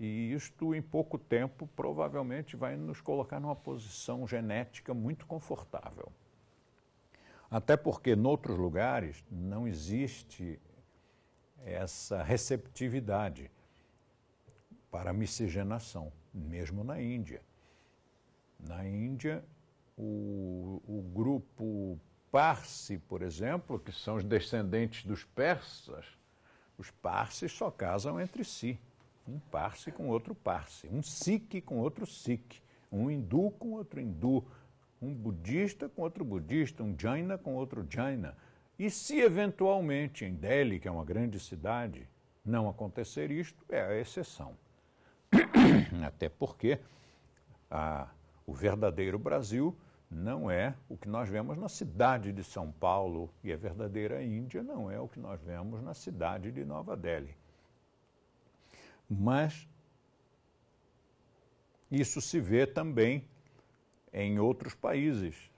E isto, em pouco tempo, provavelmente vai nos colocar numa posição genética muito confortável. Até porque, em outros lugares, não existe essa receptividade para miscigenação, mesmo na Índia. Na Índia, o, o grupo Parsi, por exemplo, que são os descendentes dos persas, os Parsis só casam entre si. Um Parsi com outro Parsi, um Sikh com outro Sikh, um hindu com outro hindu, um budista com outro budista, um Jaina com outro Jaina e se eventualmente em Delhi, que é uma grande cidade, não acontecer isto, é a exceção. Até porque a, o verdadeiro Brasil não é o que nós vemos na cidade de São Paulo e é a verdadeira Índia não é o que nós vemos na cidade de Nova Delhi. Mas isso se vê também em outros países.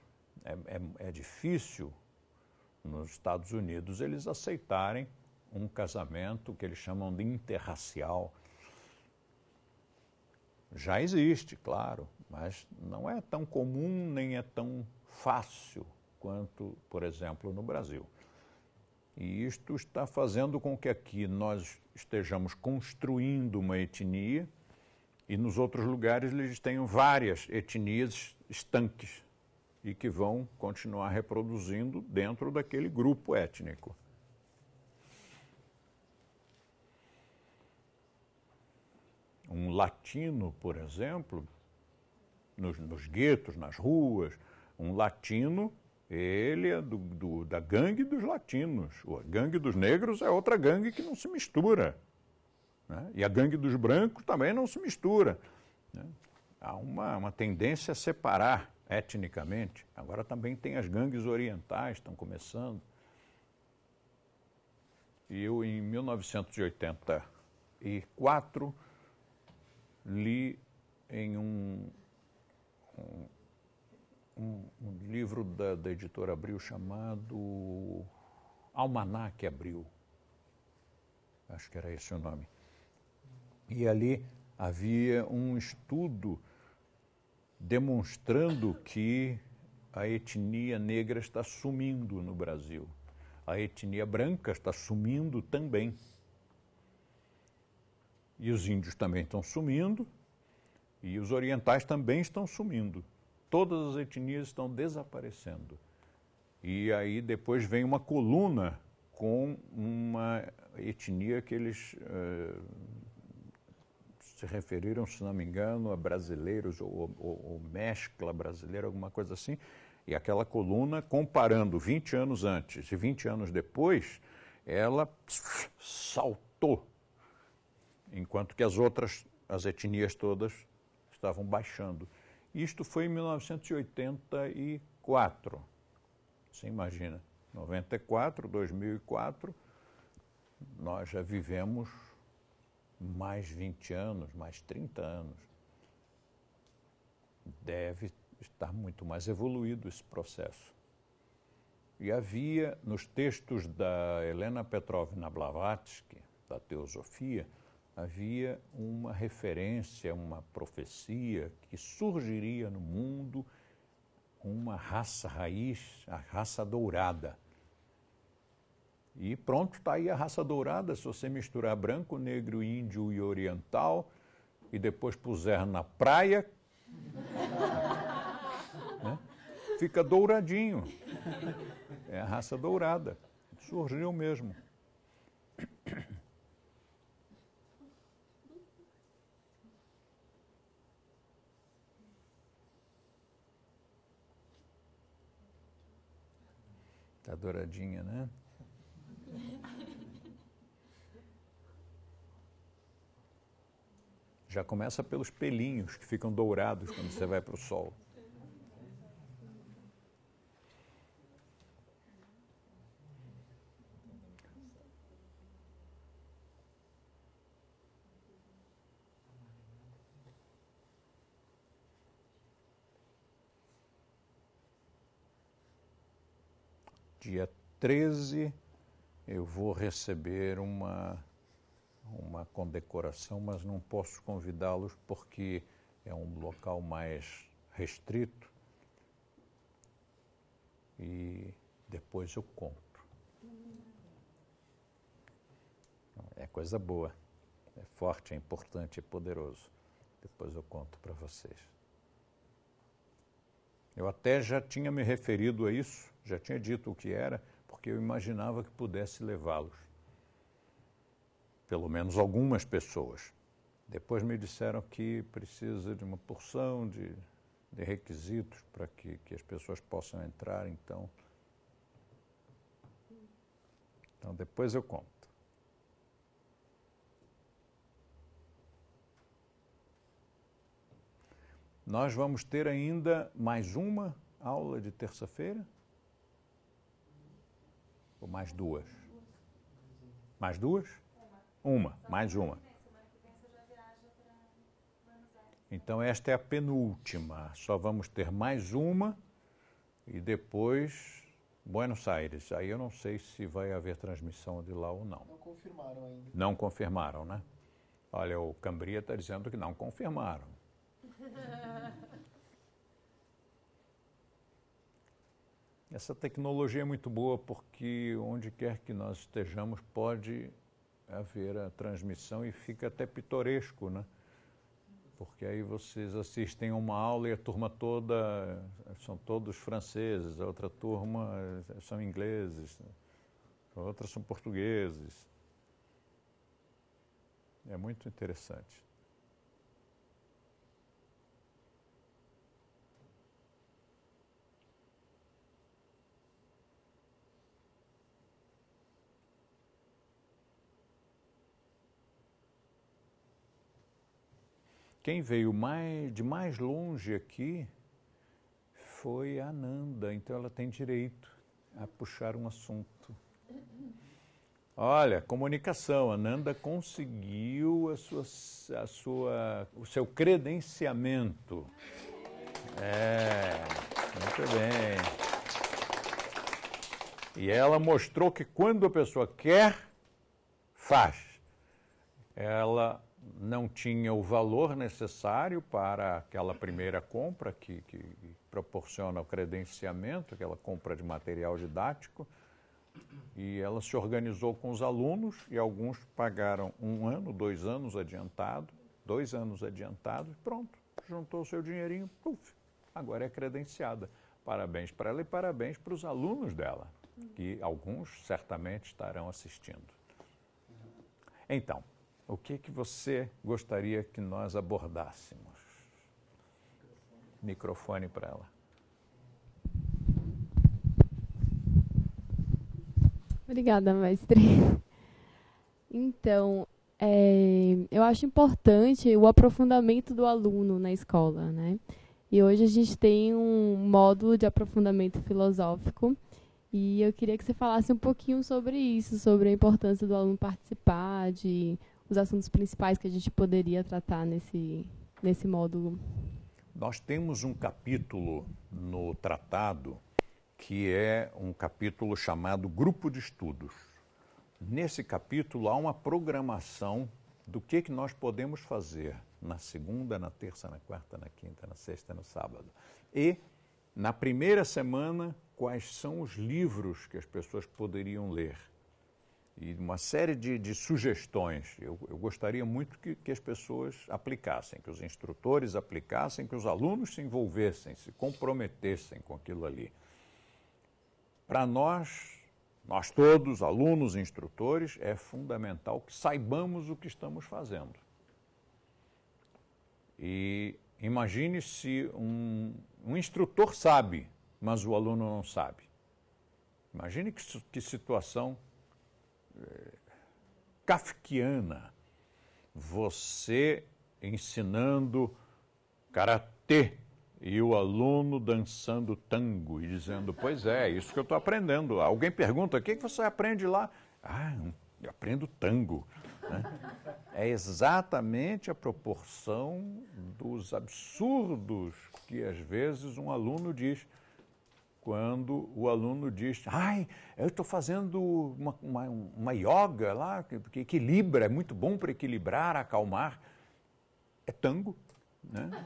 é, é, é difícil nos Estados Unidos, eles aceitarem um casamento que eles chamam de interracial. Já existe, claro, mas não é tão comum nem é tão fácil quanto, por exemplo, no Brasil. E isto está fazendo com que aqui nós estejamos construindo uma etnia e nos outros lugares eles tenham várias etnias estanques, e que vão continuar reproduzindo dentro daquele grupo étnico. Um latino, por exemplo, nos, nos guetos, nas ruas, um latino, ele é do, do, da gangue dos latinos. A gangue dos negros é outra gangue que não se mistura. Né? E a gangue dos brancos também não se mistura. Né? Há uma, uma tendência a separar etnicamente. Agora também tem as gangues orientais, estão começando. E eu, em 1984, li em um, um, um livro da, da editora Abril chamado Almanac Abril. Acho que era esse o nome. E ali havia um estudo demonstrando que a etnia negra está sumindo no Brasil. A etnia branca está sumindo também. E os índios também estão sumindo, e os orientais também estão sumindo. Todas as etnias estão desaparecendo. E aí depois vem uma coluna com uma etnia que eles uh, se referiram, se não me engano, a brasileiros ou, ou, ou mescla brasileira, alguma coisa assim. E aquela coluna, comparando 20 anos antes e 20 anos depois, ela saltou, enquanto que as outras, as etnias todas, estavam baixando. Isto foi em 1984. Você imagina, 94, 2004, nós já vivemos mais 20 anos, mais 30 anos, deve estar muito mais evoluído esse processo. E havia nos textos da Helena Petrovna Blavatsky, da Teosofia, havia uma referência, uma profecia que surgiria no mundo uma raça raiz, a raça dourada e pronto, está aí a raça dourada. Se você misturar branco, negro, índio e oriental, e depois puser na praia, né, fica douradinho. É a raça dourada. Surgiu mesmo. Está douradinha, né? Já começa pelos pelinhos que ficam dourados quando você vai para o sol. Dia treze eu vou receber uma uma condecoração, mas não posso convidá-los porque é um local mais restrito. E depois eu conto. É coisa boa, é forte, é importante, é poderoso. Depois eu conto para vocês. Eu até já tinha me referido a isso, já tinha dito o que era, porque eu imaginava que pudesse levá-los pelo menos algumas pessoas. Depois me disseram que precisa de uma porção de, de requisitos para que, que as pessoas possam entrar, então. Então depois eu conto. Nós vamos ter ainda mais uma aula de terça-feira? Ou mais duas? Mais duas? Uma, mais uma. Então esta é a penúltima. Só vamos ter mais uma e depois Buenos Aires. Aí eu não sei se vai haver transmissão de lá ou não. Não confirmaram ainda. Não confirmaram, né? Olha, o Cambria está dizendo que não confirmaram. Essa tecnologia é muito boa porque onde quer que nós estejamos pode ver a transmissão e fica até pitoresco, né? Porque aí vocês assistem uma aula e a turma toda são todos franceses, a outra turma eh, são ingleses, a outra são portugueses. É muito interessante. Quem veio mais, de mais longe aqui foi a Ananda, então ela tem direito a puxar um assunto. Olha, comunicação. Ananda conseguiu a sua, a sua, o seu credenciamento. É, muito bem. E ela mostrou que quando a pessoa quer, faz. Ela não tinha o valor necessário para aquela primeira compra que, que proporciona o credenciamento, aquela compra de material didático, e ela se organizou com os alunos e alguns pagaram um ano, dois anos adiantado, dois anos adiantado e pronto, juntou o seu dinheirinho, puf, agora é credenciada. Parabéns para ela e parabéns para os alunos dela, que alguns certamente estarão assistindo. Então, o que, que você gostaria que nós abordássemos? Microfone para ela. Obrigada, mestre. Então, é, eu acho importante o aprofundamento do aluno na escola, né? E hoje a gente tem um módulo de aprofundamento filosófico e eu queria que você falasse um pouquinho sobre isso, sobre a importância do aluno participar, de os assuntos principais que a gente poderia tratar nesse, nesse módulo? Nós temos um capítulo no tratado que é um capítulo chamado Grupo de Estudos. Nesse capítulo há uma programação do que, que nós podemos fazer na segunda, na terça, na quarta, na quinta, na sexta, no sábado. E na primeira semana, quais são os livros que as pessoas poderiam ler e uma série de, de sugestões. Eu, eu, gostaria muito que, que as pessoas aplicassem, que os instrutores aplicassem, que os alunos se envolvessem, se comprometessem com aquilo ali. Para nós, nós todos, alunos, instrutores, é fundamental que saibamos o que estamos fazendo. E imagine se um, um instrutor sabe, mas o aluno não sabe. Imagine que, que situação kafkiana. Você ensinando karatê e o aluno dançando tango e dizendo: Pois é, isso que eu estou aprendendo. Alguém pergunta: O que, que você aprende lá? Ah, eu aprendo tango. Né? É exatamente a proporção dos absurdos que às vezes um aluno diz quando o aluno diz, ai, eu estou fazendo uma, uma, uma, yoga lá, que equilibra, é muito bom para equilibrar, acalmar. É tango, né?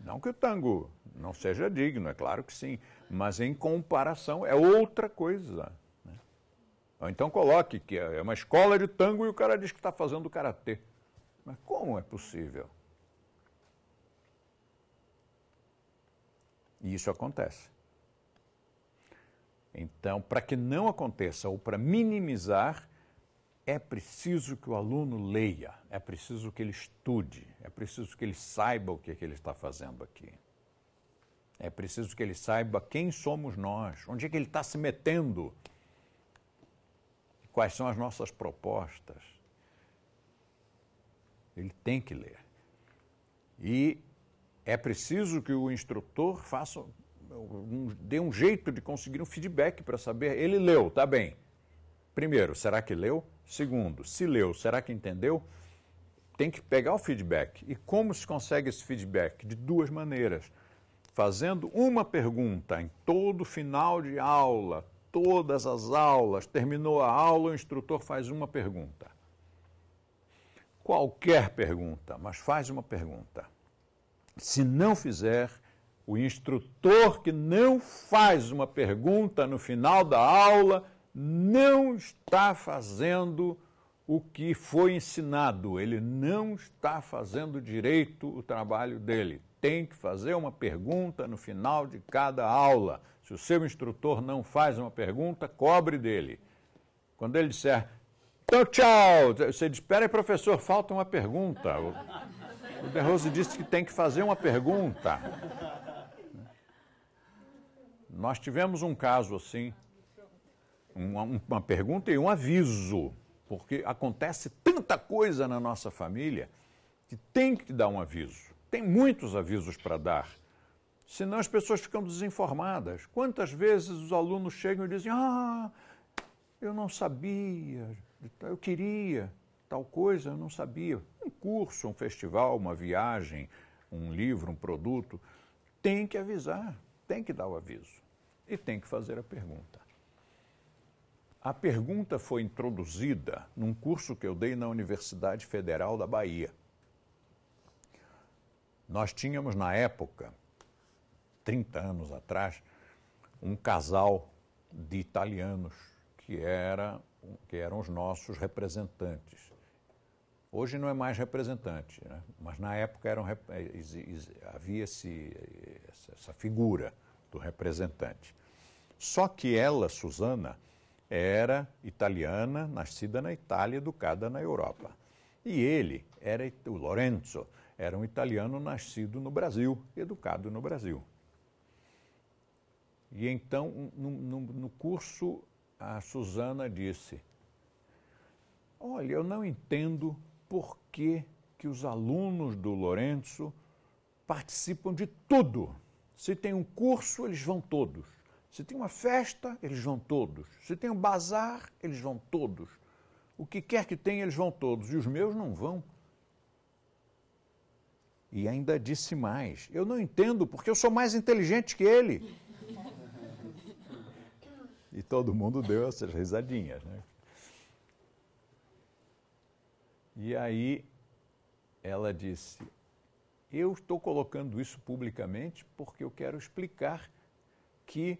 Não que o tango não seja digno, é claro que sim, mas em comparação é outra coisa. Né? Ou então coloque que é uma escola de tango e o cara diz que está fazendo karatê. Mas como é possível? E isso acontece. Então, para que não aconteça ou para minimizar, é preciso que o aluno leia, é preciso que ele estude, é preciso que ele saiba o que, é que ele está fazendo aqui. É preciso que ele saiba quem somos nós, onde é que ele está se metendo, quais são as nossas propostas. Ele tem que ler. E é preciso que o instrutor faça, um, dê um jeito de conseguir um feedback para saber. Ele leu, tá bem. Primeiro, será que leu? Segundo, se leu, será que entendeu? Tem que pegar o feedback. E como se consegue esse feedback? De duas maneiras. Fazendo uma pergunta em todo final de aula, todas as aulas, terminou a aula, o instrutor faz uma pergunta. Qualquer pergunta, mas faz uma pergunta se não fizer, o instrutor que não faz uma pergunta no final da aula não está fazendo o que foi ensinado, ele não está fazendo direito o trabalho dele. Tem que fazer uma pergunta no final de cada aula. Se o seu instrutor não faz uma pergunta, cobre dele. Quando ele disser, então tchau, você diz, espera aí, professor, falta uma pergunta. O De Rose disse que tem que fazer uma pergunta. Nós tivemos um caso assim, uma, uma pergunta e um aviso, porque acontece tanta coisa na nossa família que tem que dar um aviso. Tem muitos avisos para dar. Senão as pessoas ficam desinformadas. Quantas vezes os alunos chegam e dizem: Ah, eu não sabia, eu queria. Tal coisa eu não sabia. Um curso, um festival, uma viagem, um livro, um produto, tem que avisar, tem que dar o aviso e tem que fazer a pergunta. A pergunta foi introduzida num curso que eu dei na Universidade Federal da Bahia. Nós tínhamos na época, 30 anos atrás, um casal de italianos que, era, que eram os nossos representantes. Hoje não é mais representante, né? mas na época eram, eh, havia -se eh, essa figura do representante. Só que ela, Susana, era italiana, nascida na Itália, educada na Europa. E ele, era o Lorenzo, era um italiano nascido no Brasil, educado no Brasil. E então, no, no, no curso, a Susana disse: Olha, eu não entendo por que, que os alunos do Lourenço participam de tudo. Se tem um curso, eles vão todos. Se tem uma festa, eles vão todos. Se tem um bazar, eles vão todos. O que quer que tenha, eles vão todos. E os meus não vão. E ainda disse mais: Eu não entendo, porque eu sou mais inteligente que ele. E todo mundo deu essas risadinhas, né? E aí ela disse: Eu estou colocando isso publicamente porque eu quero explicar que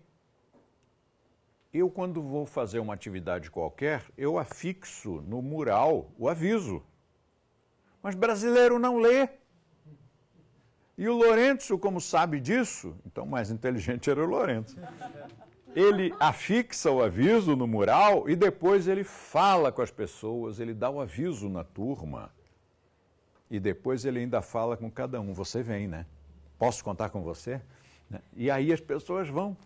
eu, quando vou fazer uma atividade qualquer, eu afixo no mural o aviso. Mas brasileiro não lê. E o Lourenço, como sabe disso, então mais inteligente era o Lourenço ele afixa o aviso no mural e depois ele fala com as pessoas, ele dá o aviso na turma. E depois ele ainda fala com cada um: Você vem, né? Posso contar com você? Né? E aí as pessoas vão.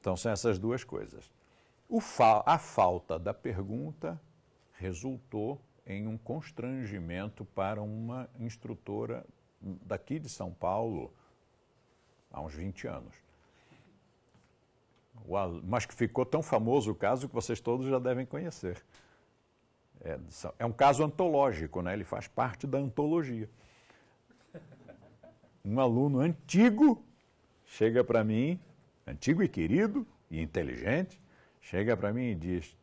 Então são essas duas coisas. Fa a falta da pergunta resultou em um constrangimento para uma instrutora daqui de São Paulo há uns 20 anos. Mas que ficou tão famoso o caso que vocês todos já devem conhecer. É, é um caso antológico, né? ele faz parte da antologia. Um aluno antigo chega para mim, antigo e querido e inteligente, chega para mim e diz: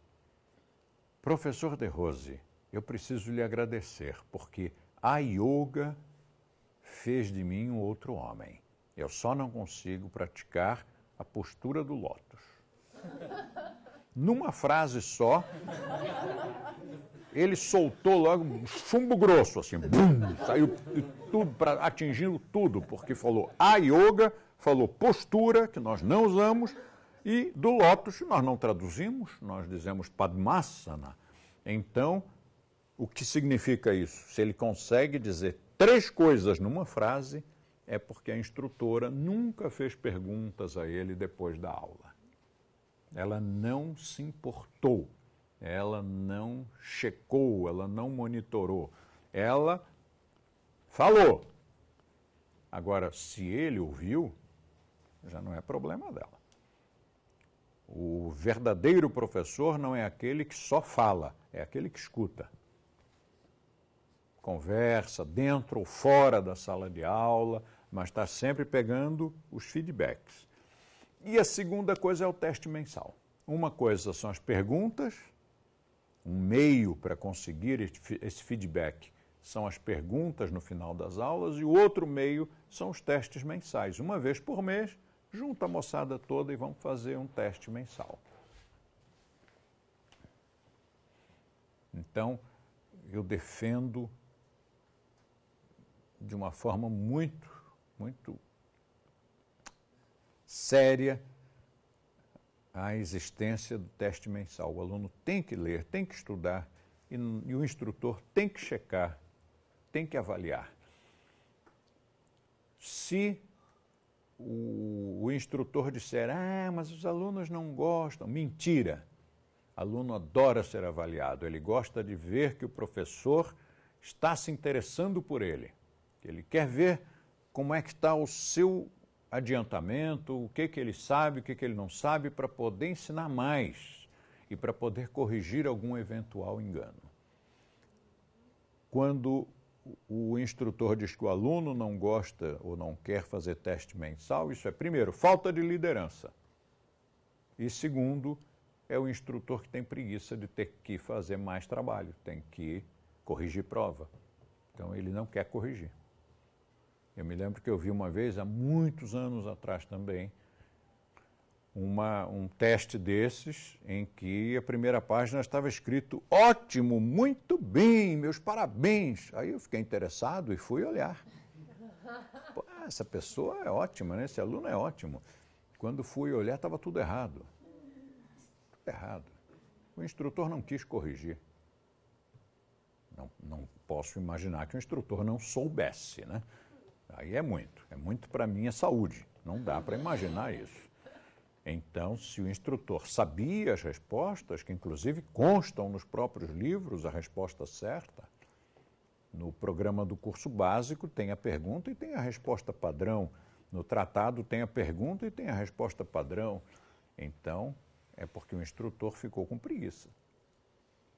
Professor De Rose, eu preciso lhe agradecer, porque a yoga fez de mim um outro homem. Eu só não consigo praticar a postura do lótus. Numa frase só, ele soltou logo um chumbo grosso, assim, bum, saiu tudo, pra, atingindo tudo, porque falou a yoga, falou postura, que nós não usamos, e do lótus nós não traduzimos, nós dizemos padmasana. Então, o que significa isso? Se ele consegue dizer três coisas numa frase, é porque a instrutora nunca fez perguntas a ele depois da aula. Ela não se importou, ela não checou, ela não monitorou. Ela falou. Agora, se ele ouviu, já não é problema dela. O verdadeiro professor não é aquele que só fala, é aquele que escuta. Conversa dentro ou fora da sala de aula, mas está sempre pegando os feedbacks. E a segunda coisa é o teste mensal. Uma coisa são as perguntas, um meio para conseguir esse feedback são as perguntas no final das aulas, e o outro meio são os testes mensais. Uma vez por mês, junta a moçada toda e vamos fazer um teste mensal. Então, eu defendo de uma forma muito muito séria a existência do teste mensal. O aluno tem que ler, tem que estudar e, e o instrutor tem que checar, tem que avaliar. Se o, o, instrutor disser, ah, mas os alunos não gostam, mentira. Aluno adora ser avaliado, ele gosta de ver que o professor está se interessando por ele, que ele quer ver como é que está o seu adiantamento, o que, que ele sabe, o que, que ele não sabe, para poder ensinar mais e para poder corrigir algum eventual engano. Quando o instrutor diz que o aluno não gosta ou não quer fazer teste mensal, isso é, primeiro, falta de liderança. E segundo, é o instrutor que tem preguiça de ter que fazer mais trabalho, tem que corrigir prova. Então, ele não quer corrigir. Eu me lembro que eu vi uma vez, há muitos anos atrás também, uma, um teste desses em que a primeira página estava escrito ótimo, muito bem, meus parabéns. Aí eu fiquei interessado e fui olhar. Pô, essa pessoa é ótima, né? esse aluno é ótimo. Quando fui olhar, estava tudo errado. Tudo errado. O instrutor não quis corrigir. Não, não posso imaginar que o instrutor não soubesse, né? Aí é muito, é muito para minha saúde. Não dá para imaginar isso. Então, se o instrutor sabia as respostas, que inclusive constam nos próprios livros a resposta certa, no programa do curso básico tem a pergunta e tem a resposta padrão. No tratado tem a pergunta e tem a resposta padrão. Então, é porque o instrutor ficou com preguiça.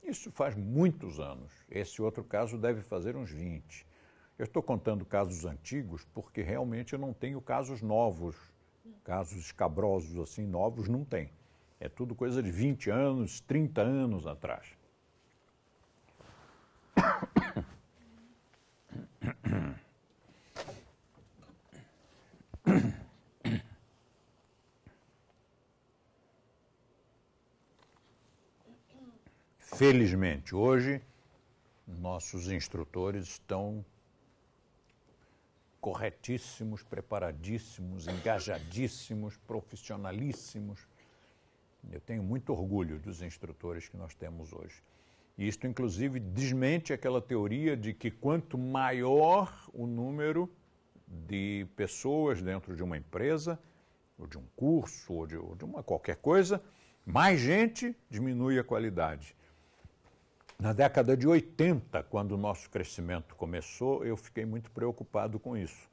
Isso faz muitos anos. Esse outro caso deve fazer uns 20. Eu estou contando casos antigos porque realmente eu não tenho casos novos, casos escabrosos assim, novos, não tem. É tudo coisa de 20 anos, 30 anos atrás. Felizmente, hoje, nossos instrutores estão corretíssimos, preparadíssimos, engajadíssimos, profissionalíssimos. Eu tenho muito orgulho dos instrutores que nós temos hoje. E isto, inclusive, desmente aquela teoria de que quanto maior o número de pessoas dentro de uma empresa, ou de um curso, ou de, ou de uma qualquer coisa, mais gente diminui a qualidade. Na década de 80, quando o nosso crescimento começou, eu fiquei muito preocupado com isso.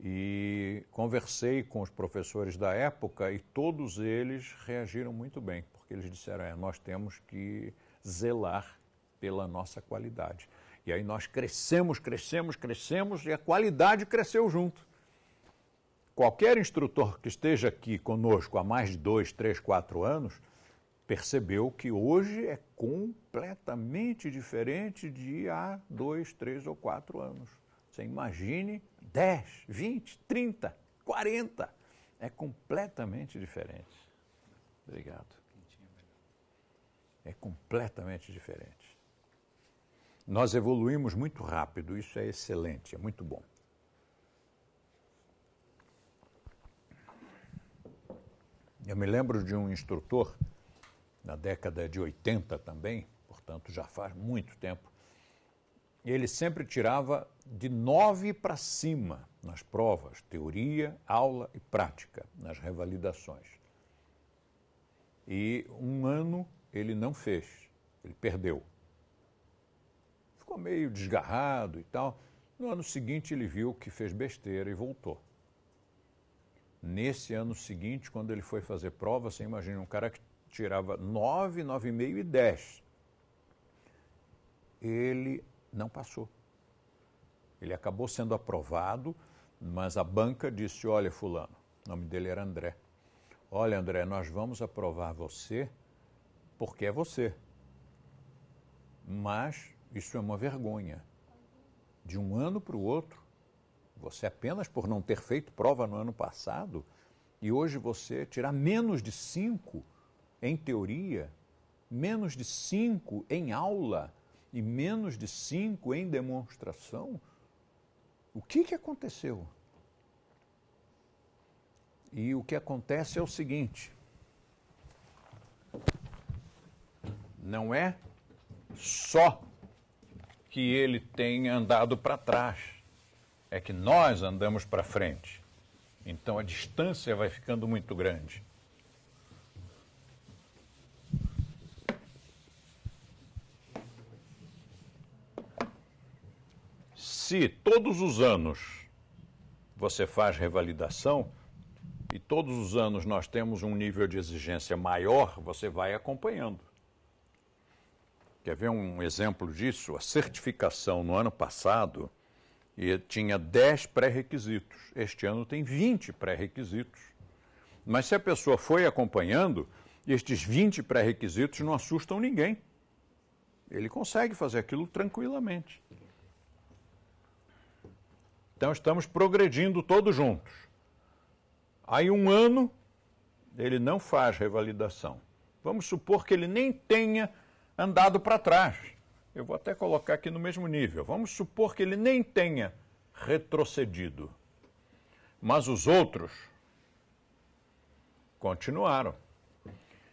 E conversei com os professores da época e todos eles reagiram muito bem, porque eles disseram: é, nós temos que zelar pela nossa qualidade. E aí nós crescemos, crescemos, crescemos e a qualidade cresceu junto. Qualquer instrutor que esteja aqui conosco há mais de dois, três, quatro anos percebeu que hoje é completamente diferente de há dois, três ou quatro anos. Você imagine 10, 20, 30, 40. É completamente diferente. Obrigado. É completamente diferente. Nós evoluímos muito rápido, isso é excelente, é muito bom. Eu me lembro de um instrutor na década de 80 também, portanto já faz muito tempo, ele sempre tirava de nove para cima nas provas, teoria, aula e prática, nas revalidações. E um ano ele não fez, ele perdeu. Ficou meio desgarrado e tal. No ano seguinte ele viu que fez besteira e voltou. Nesse ano seguinte, quando ele foi fazer prova, você imagina um cara que tirava 9, 9,5 e 10. Ele não passou. Ele acabou sendo aprovado, mas a banca disse: Olha, Fulano, o nome dele era André. Olha, André, nós vamos aprovar você porque é você. Mas isso é uma vergonha. De um ano para o outro, você apenas por não ter feito prova no ano passado, e hoje você tirar menos de cinco em teoria, menos de cinco em aula e menos de cinco em demonstração, o que, que aconteceu? E o que acontece é o seguinte: não é só que ele tem andado para trás, é que nós andamos para frente. Então a distância vai ficando muito grande. se todos os anos você faz revalidação, e todos os anos nós temos um nível de exigência maior, você vai acompanhando. Quer ver um exemplo disso? A certificação no ano passado tinha 10 pré-requisitos. Este ano tem 20 pré-requisitos. Mas se a pessoa foi acompanhando, estes 20 pré-requisitos não assustam ninguém. Ele consegue fazer aquilo tranquilamente. Então estamos progredindo todos juntos. Aí um ano ele não faz revalidação. Vamos supor que ele nem tenha andado para trás. Eu vou até colocar aqui no mesmo nível. Vamos supor que ele nem tenha retrocedido. Mas os outros continuaram.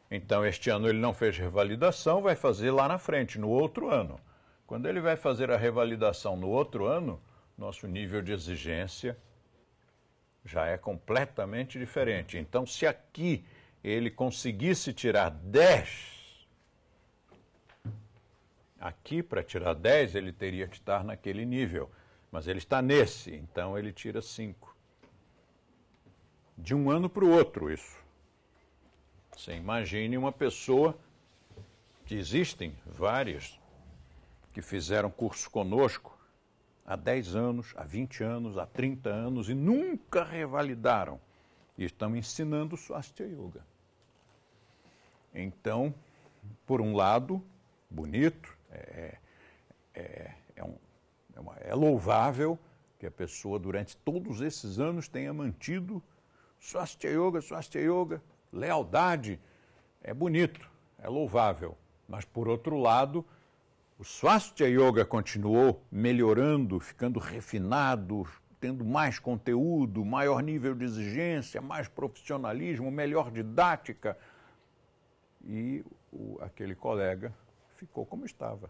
Então, este ano ele não fez revalidação, vai fazer lá na frente, no outro ano. Quando ele vai fazer a revalidação no outro ano, nosso nível de exigência já é completamente diferente. Então, se aqui ele conseguisse tirar 10, aqui para tirar 10 ele teria que estar naquele nível, mas ele está nesse, então ele tira 5. De um ano para o outro, isso. Você imagine uma pessoa que existem várias que fizeram curso conosco há 10 anos, há 20 anos, há 30 anos e nunca revalidaram. E estão ensinando Swastika Yoga. Então, por um lado, bonito, é, é, é, é, um, é, uma, é louvável que a pessoa durante todos esses anos tenha mantido Swastika Yoga, Swastika Yoga, lealdade. É bonito, é louvável. Mas, por outro lado, o Swastika Yoga continuou melhorando, ficando refinado, tendo mais conteúdo, maior nível de exigência, mais profissionalismo, melhor didática. E o, aquele colega ficou como estava.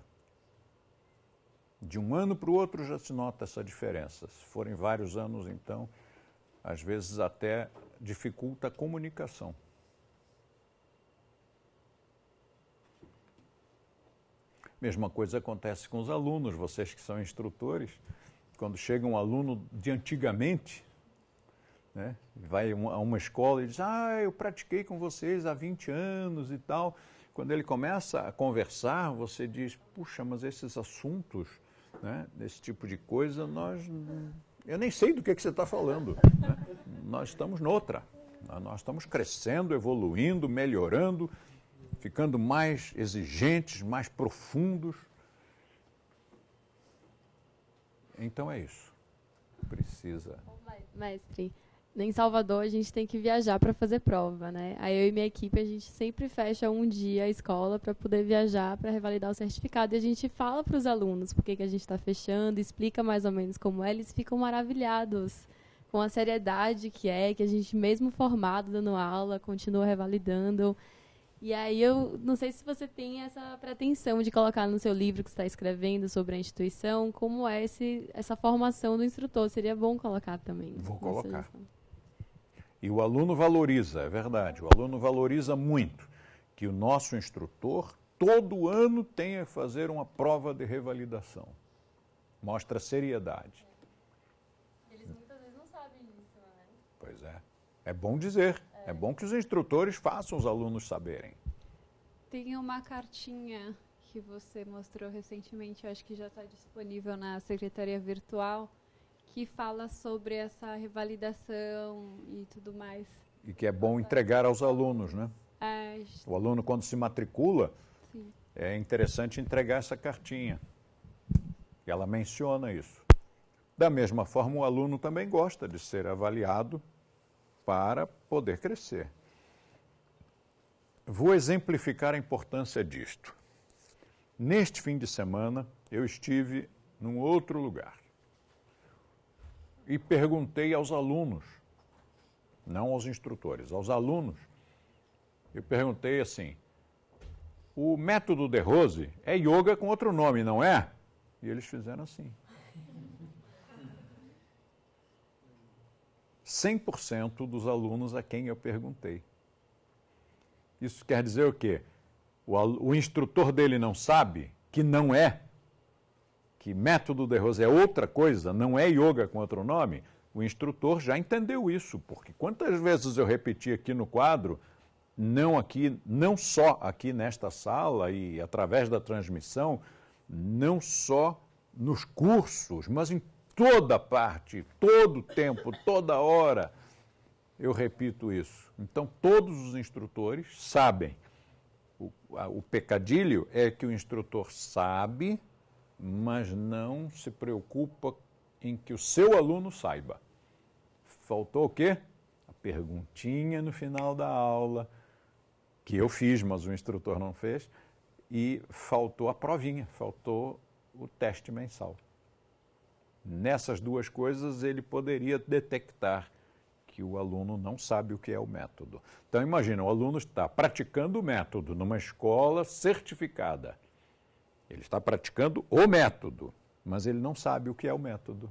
De um ano para o outro já se nota essa diferença. Se forem vários anos, então, às vezes até dificulta a comunicação. Mesma coisa acontece com os alunos, vocês que são instrutores, quando chega um aluno de antigamente, né, vai a uma escola e diz: Ah, eu pratiquei com vocês há 20 anos e tal. Quando ele começa a conversar, você diz: Puxa, mas esses assuntos, né, esse tipo de coisa, nós. Eu nem sei do que, é que você está falando. Né? Nós estamos noutra. Né, nós estamos crescendo, evoluindo, melhorando ficando mais exigentes, mais profundos. Então é isso. Precisa. Mestre, em Salvador a gente tem que viajar para fazer prova, né? Aí eu e minha equipe a gente sempre fecha um dia a escola para poder viajar para revalidar o certificado e a gente fala para os alunos por que que a gente está fechando, explica mais ou menos como é, eles ficam maravilhados com a seriedade que é, que a gente mesmo formado dando aula continua revalidando. E aí eu não sei se você tem essa pretensão de colocar no seu livro que está escrevendo sobre a instituição, como é esse, essa formação do instrutor. Seria bom colocar também. Vou colocar. E o aluno valoriza, é verdade, o aluno valoriza muito que o nosso instrutor todo ano tenha que fazer uma prova de revalidação. Mostra seriedade. Eles muitas vezes não sabem isso, né? Pois é. É bom dizer. É bom que os instrutores façam os alunos saberem. Tem uma cartinha que você mostrou recentemente, acho que já está disponível na Secretaria Virtual, que fala sobre essa revalidação e tudo mais. E que é bom entregar aos alunos, né? É, o aluno, quando se matricula, Sim. é interessante entregar essa cartinha. Ela menciona isso. Da mesma forma, o aluno também gosta de ser avaliado para poder crescer. Vou exemplificar a importância disto. Neste fim de semana, eu estive num outro lugar e perguntei aos alunos, não aos instrutores, aos alunos, eu perguntei assim: o método de Rose é yoga com outro nome, não é? E eles fizeram assim. 100% dos alunos a quem eu perguntei. Isso quer dizer o quê? O, o instrutor dele não sabe que não é, que método de Rose é outra coisa, não é yoga com outro nome. O instrutor já entendeu isso, porque quantas vezes eu repeti aqui no quadro, não aqui, não só aqui nesta sala e através da transmissão, não só nos cursos, mas em toda parte, todo tempo, toda hora. Eu repito isso. Então, todos os instrutores sabem. O, a, o pecadilho é que o instrutor sabe, mas não se preocupa em que o seu aluno saiba. Faltou o quê? A perguntinha no final da aula, que eu fiz, mas o instrutor não fez, e faltou a provinha, faltou o teste mensal. Nessas duas coisas, ele poderia detectar que o aluno não sabe o que é o método. Então, imagina, o aluno está praticando o método numa escola certificada. Ele está praticando o método, mas ele não sabe o que é o método.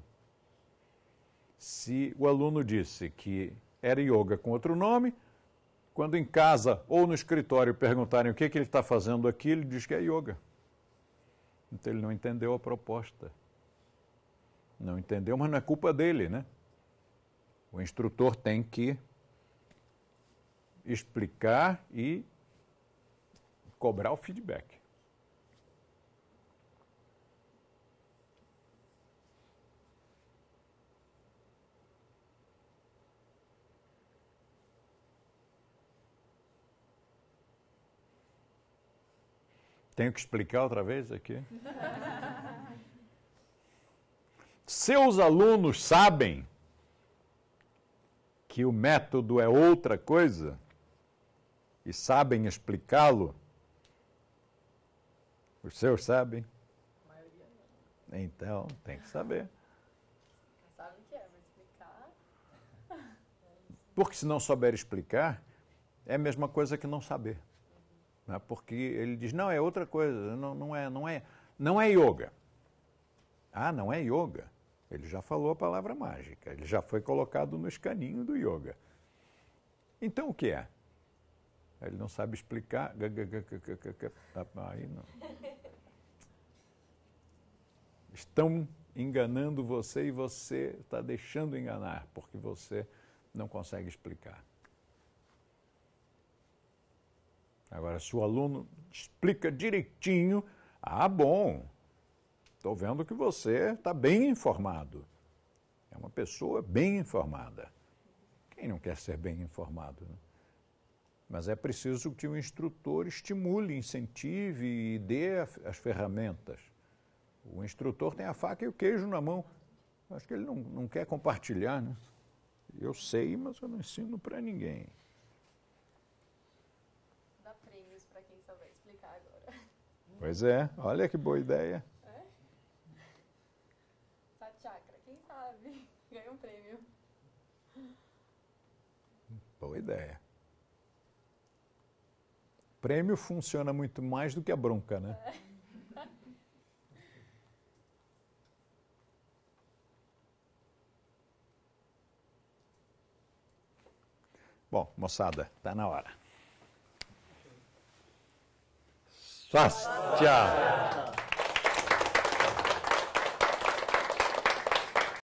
Se o aluno disse que era yoga com outro nome, quando em casa ou no escritório perguntarem o que, que ele está fazendo aqui, ele diz que é yoga. Então ele não entendeu a proposta não entendeu, mas não é culpa dele, né? O instrutor tem que explicar e cobrar o feedback. Tenho que explicar outra vez aqui? Seus alunos sabem que o método é outra coisa e sabem explicá-lo? Os seus sabem? A maioria não. Então, tem que saber. Sabe o que é, vai explicar. Porque se não souber explicar, é a mesma coisa que não saber. Né? Porque ele diz, não, é outra coisa, não, não, é, não, é, não é yoga. Ah, não é yoga. Ele já falou a palavra mágica, ele já foi colocado no escaninho do yoga. Então o que é? Ele não sabe explicar. Ah, aí não. Estão enganando você e você está deixando enganar, porque você não consegue explicar. Agora, se o aluno explica direitinho, ah, bom, Estou vendo que você está bem informado. É uma pessoa bem informada. Quem não quer ser bem informado? Né? Mas é preciso que o instrutor estimule, incentive e dê as ferramentas. O instrutor tem a faca e o queijo na mão. Acho que ele não, não quer compartilhar. Né? Eu sei, mas eu não ensino para ninguém. Dá prêmios para quem souber explicar agora. Pois é, olha que boa ideia. Ganha um prêmio. Boa ideia. Prêmio funciona muito mais do que a bronca, né? É. Bom, moçada, tá na hora. Swastika!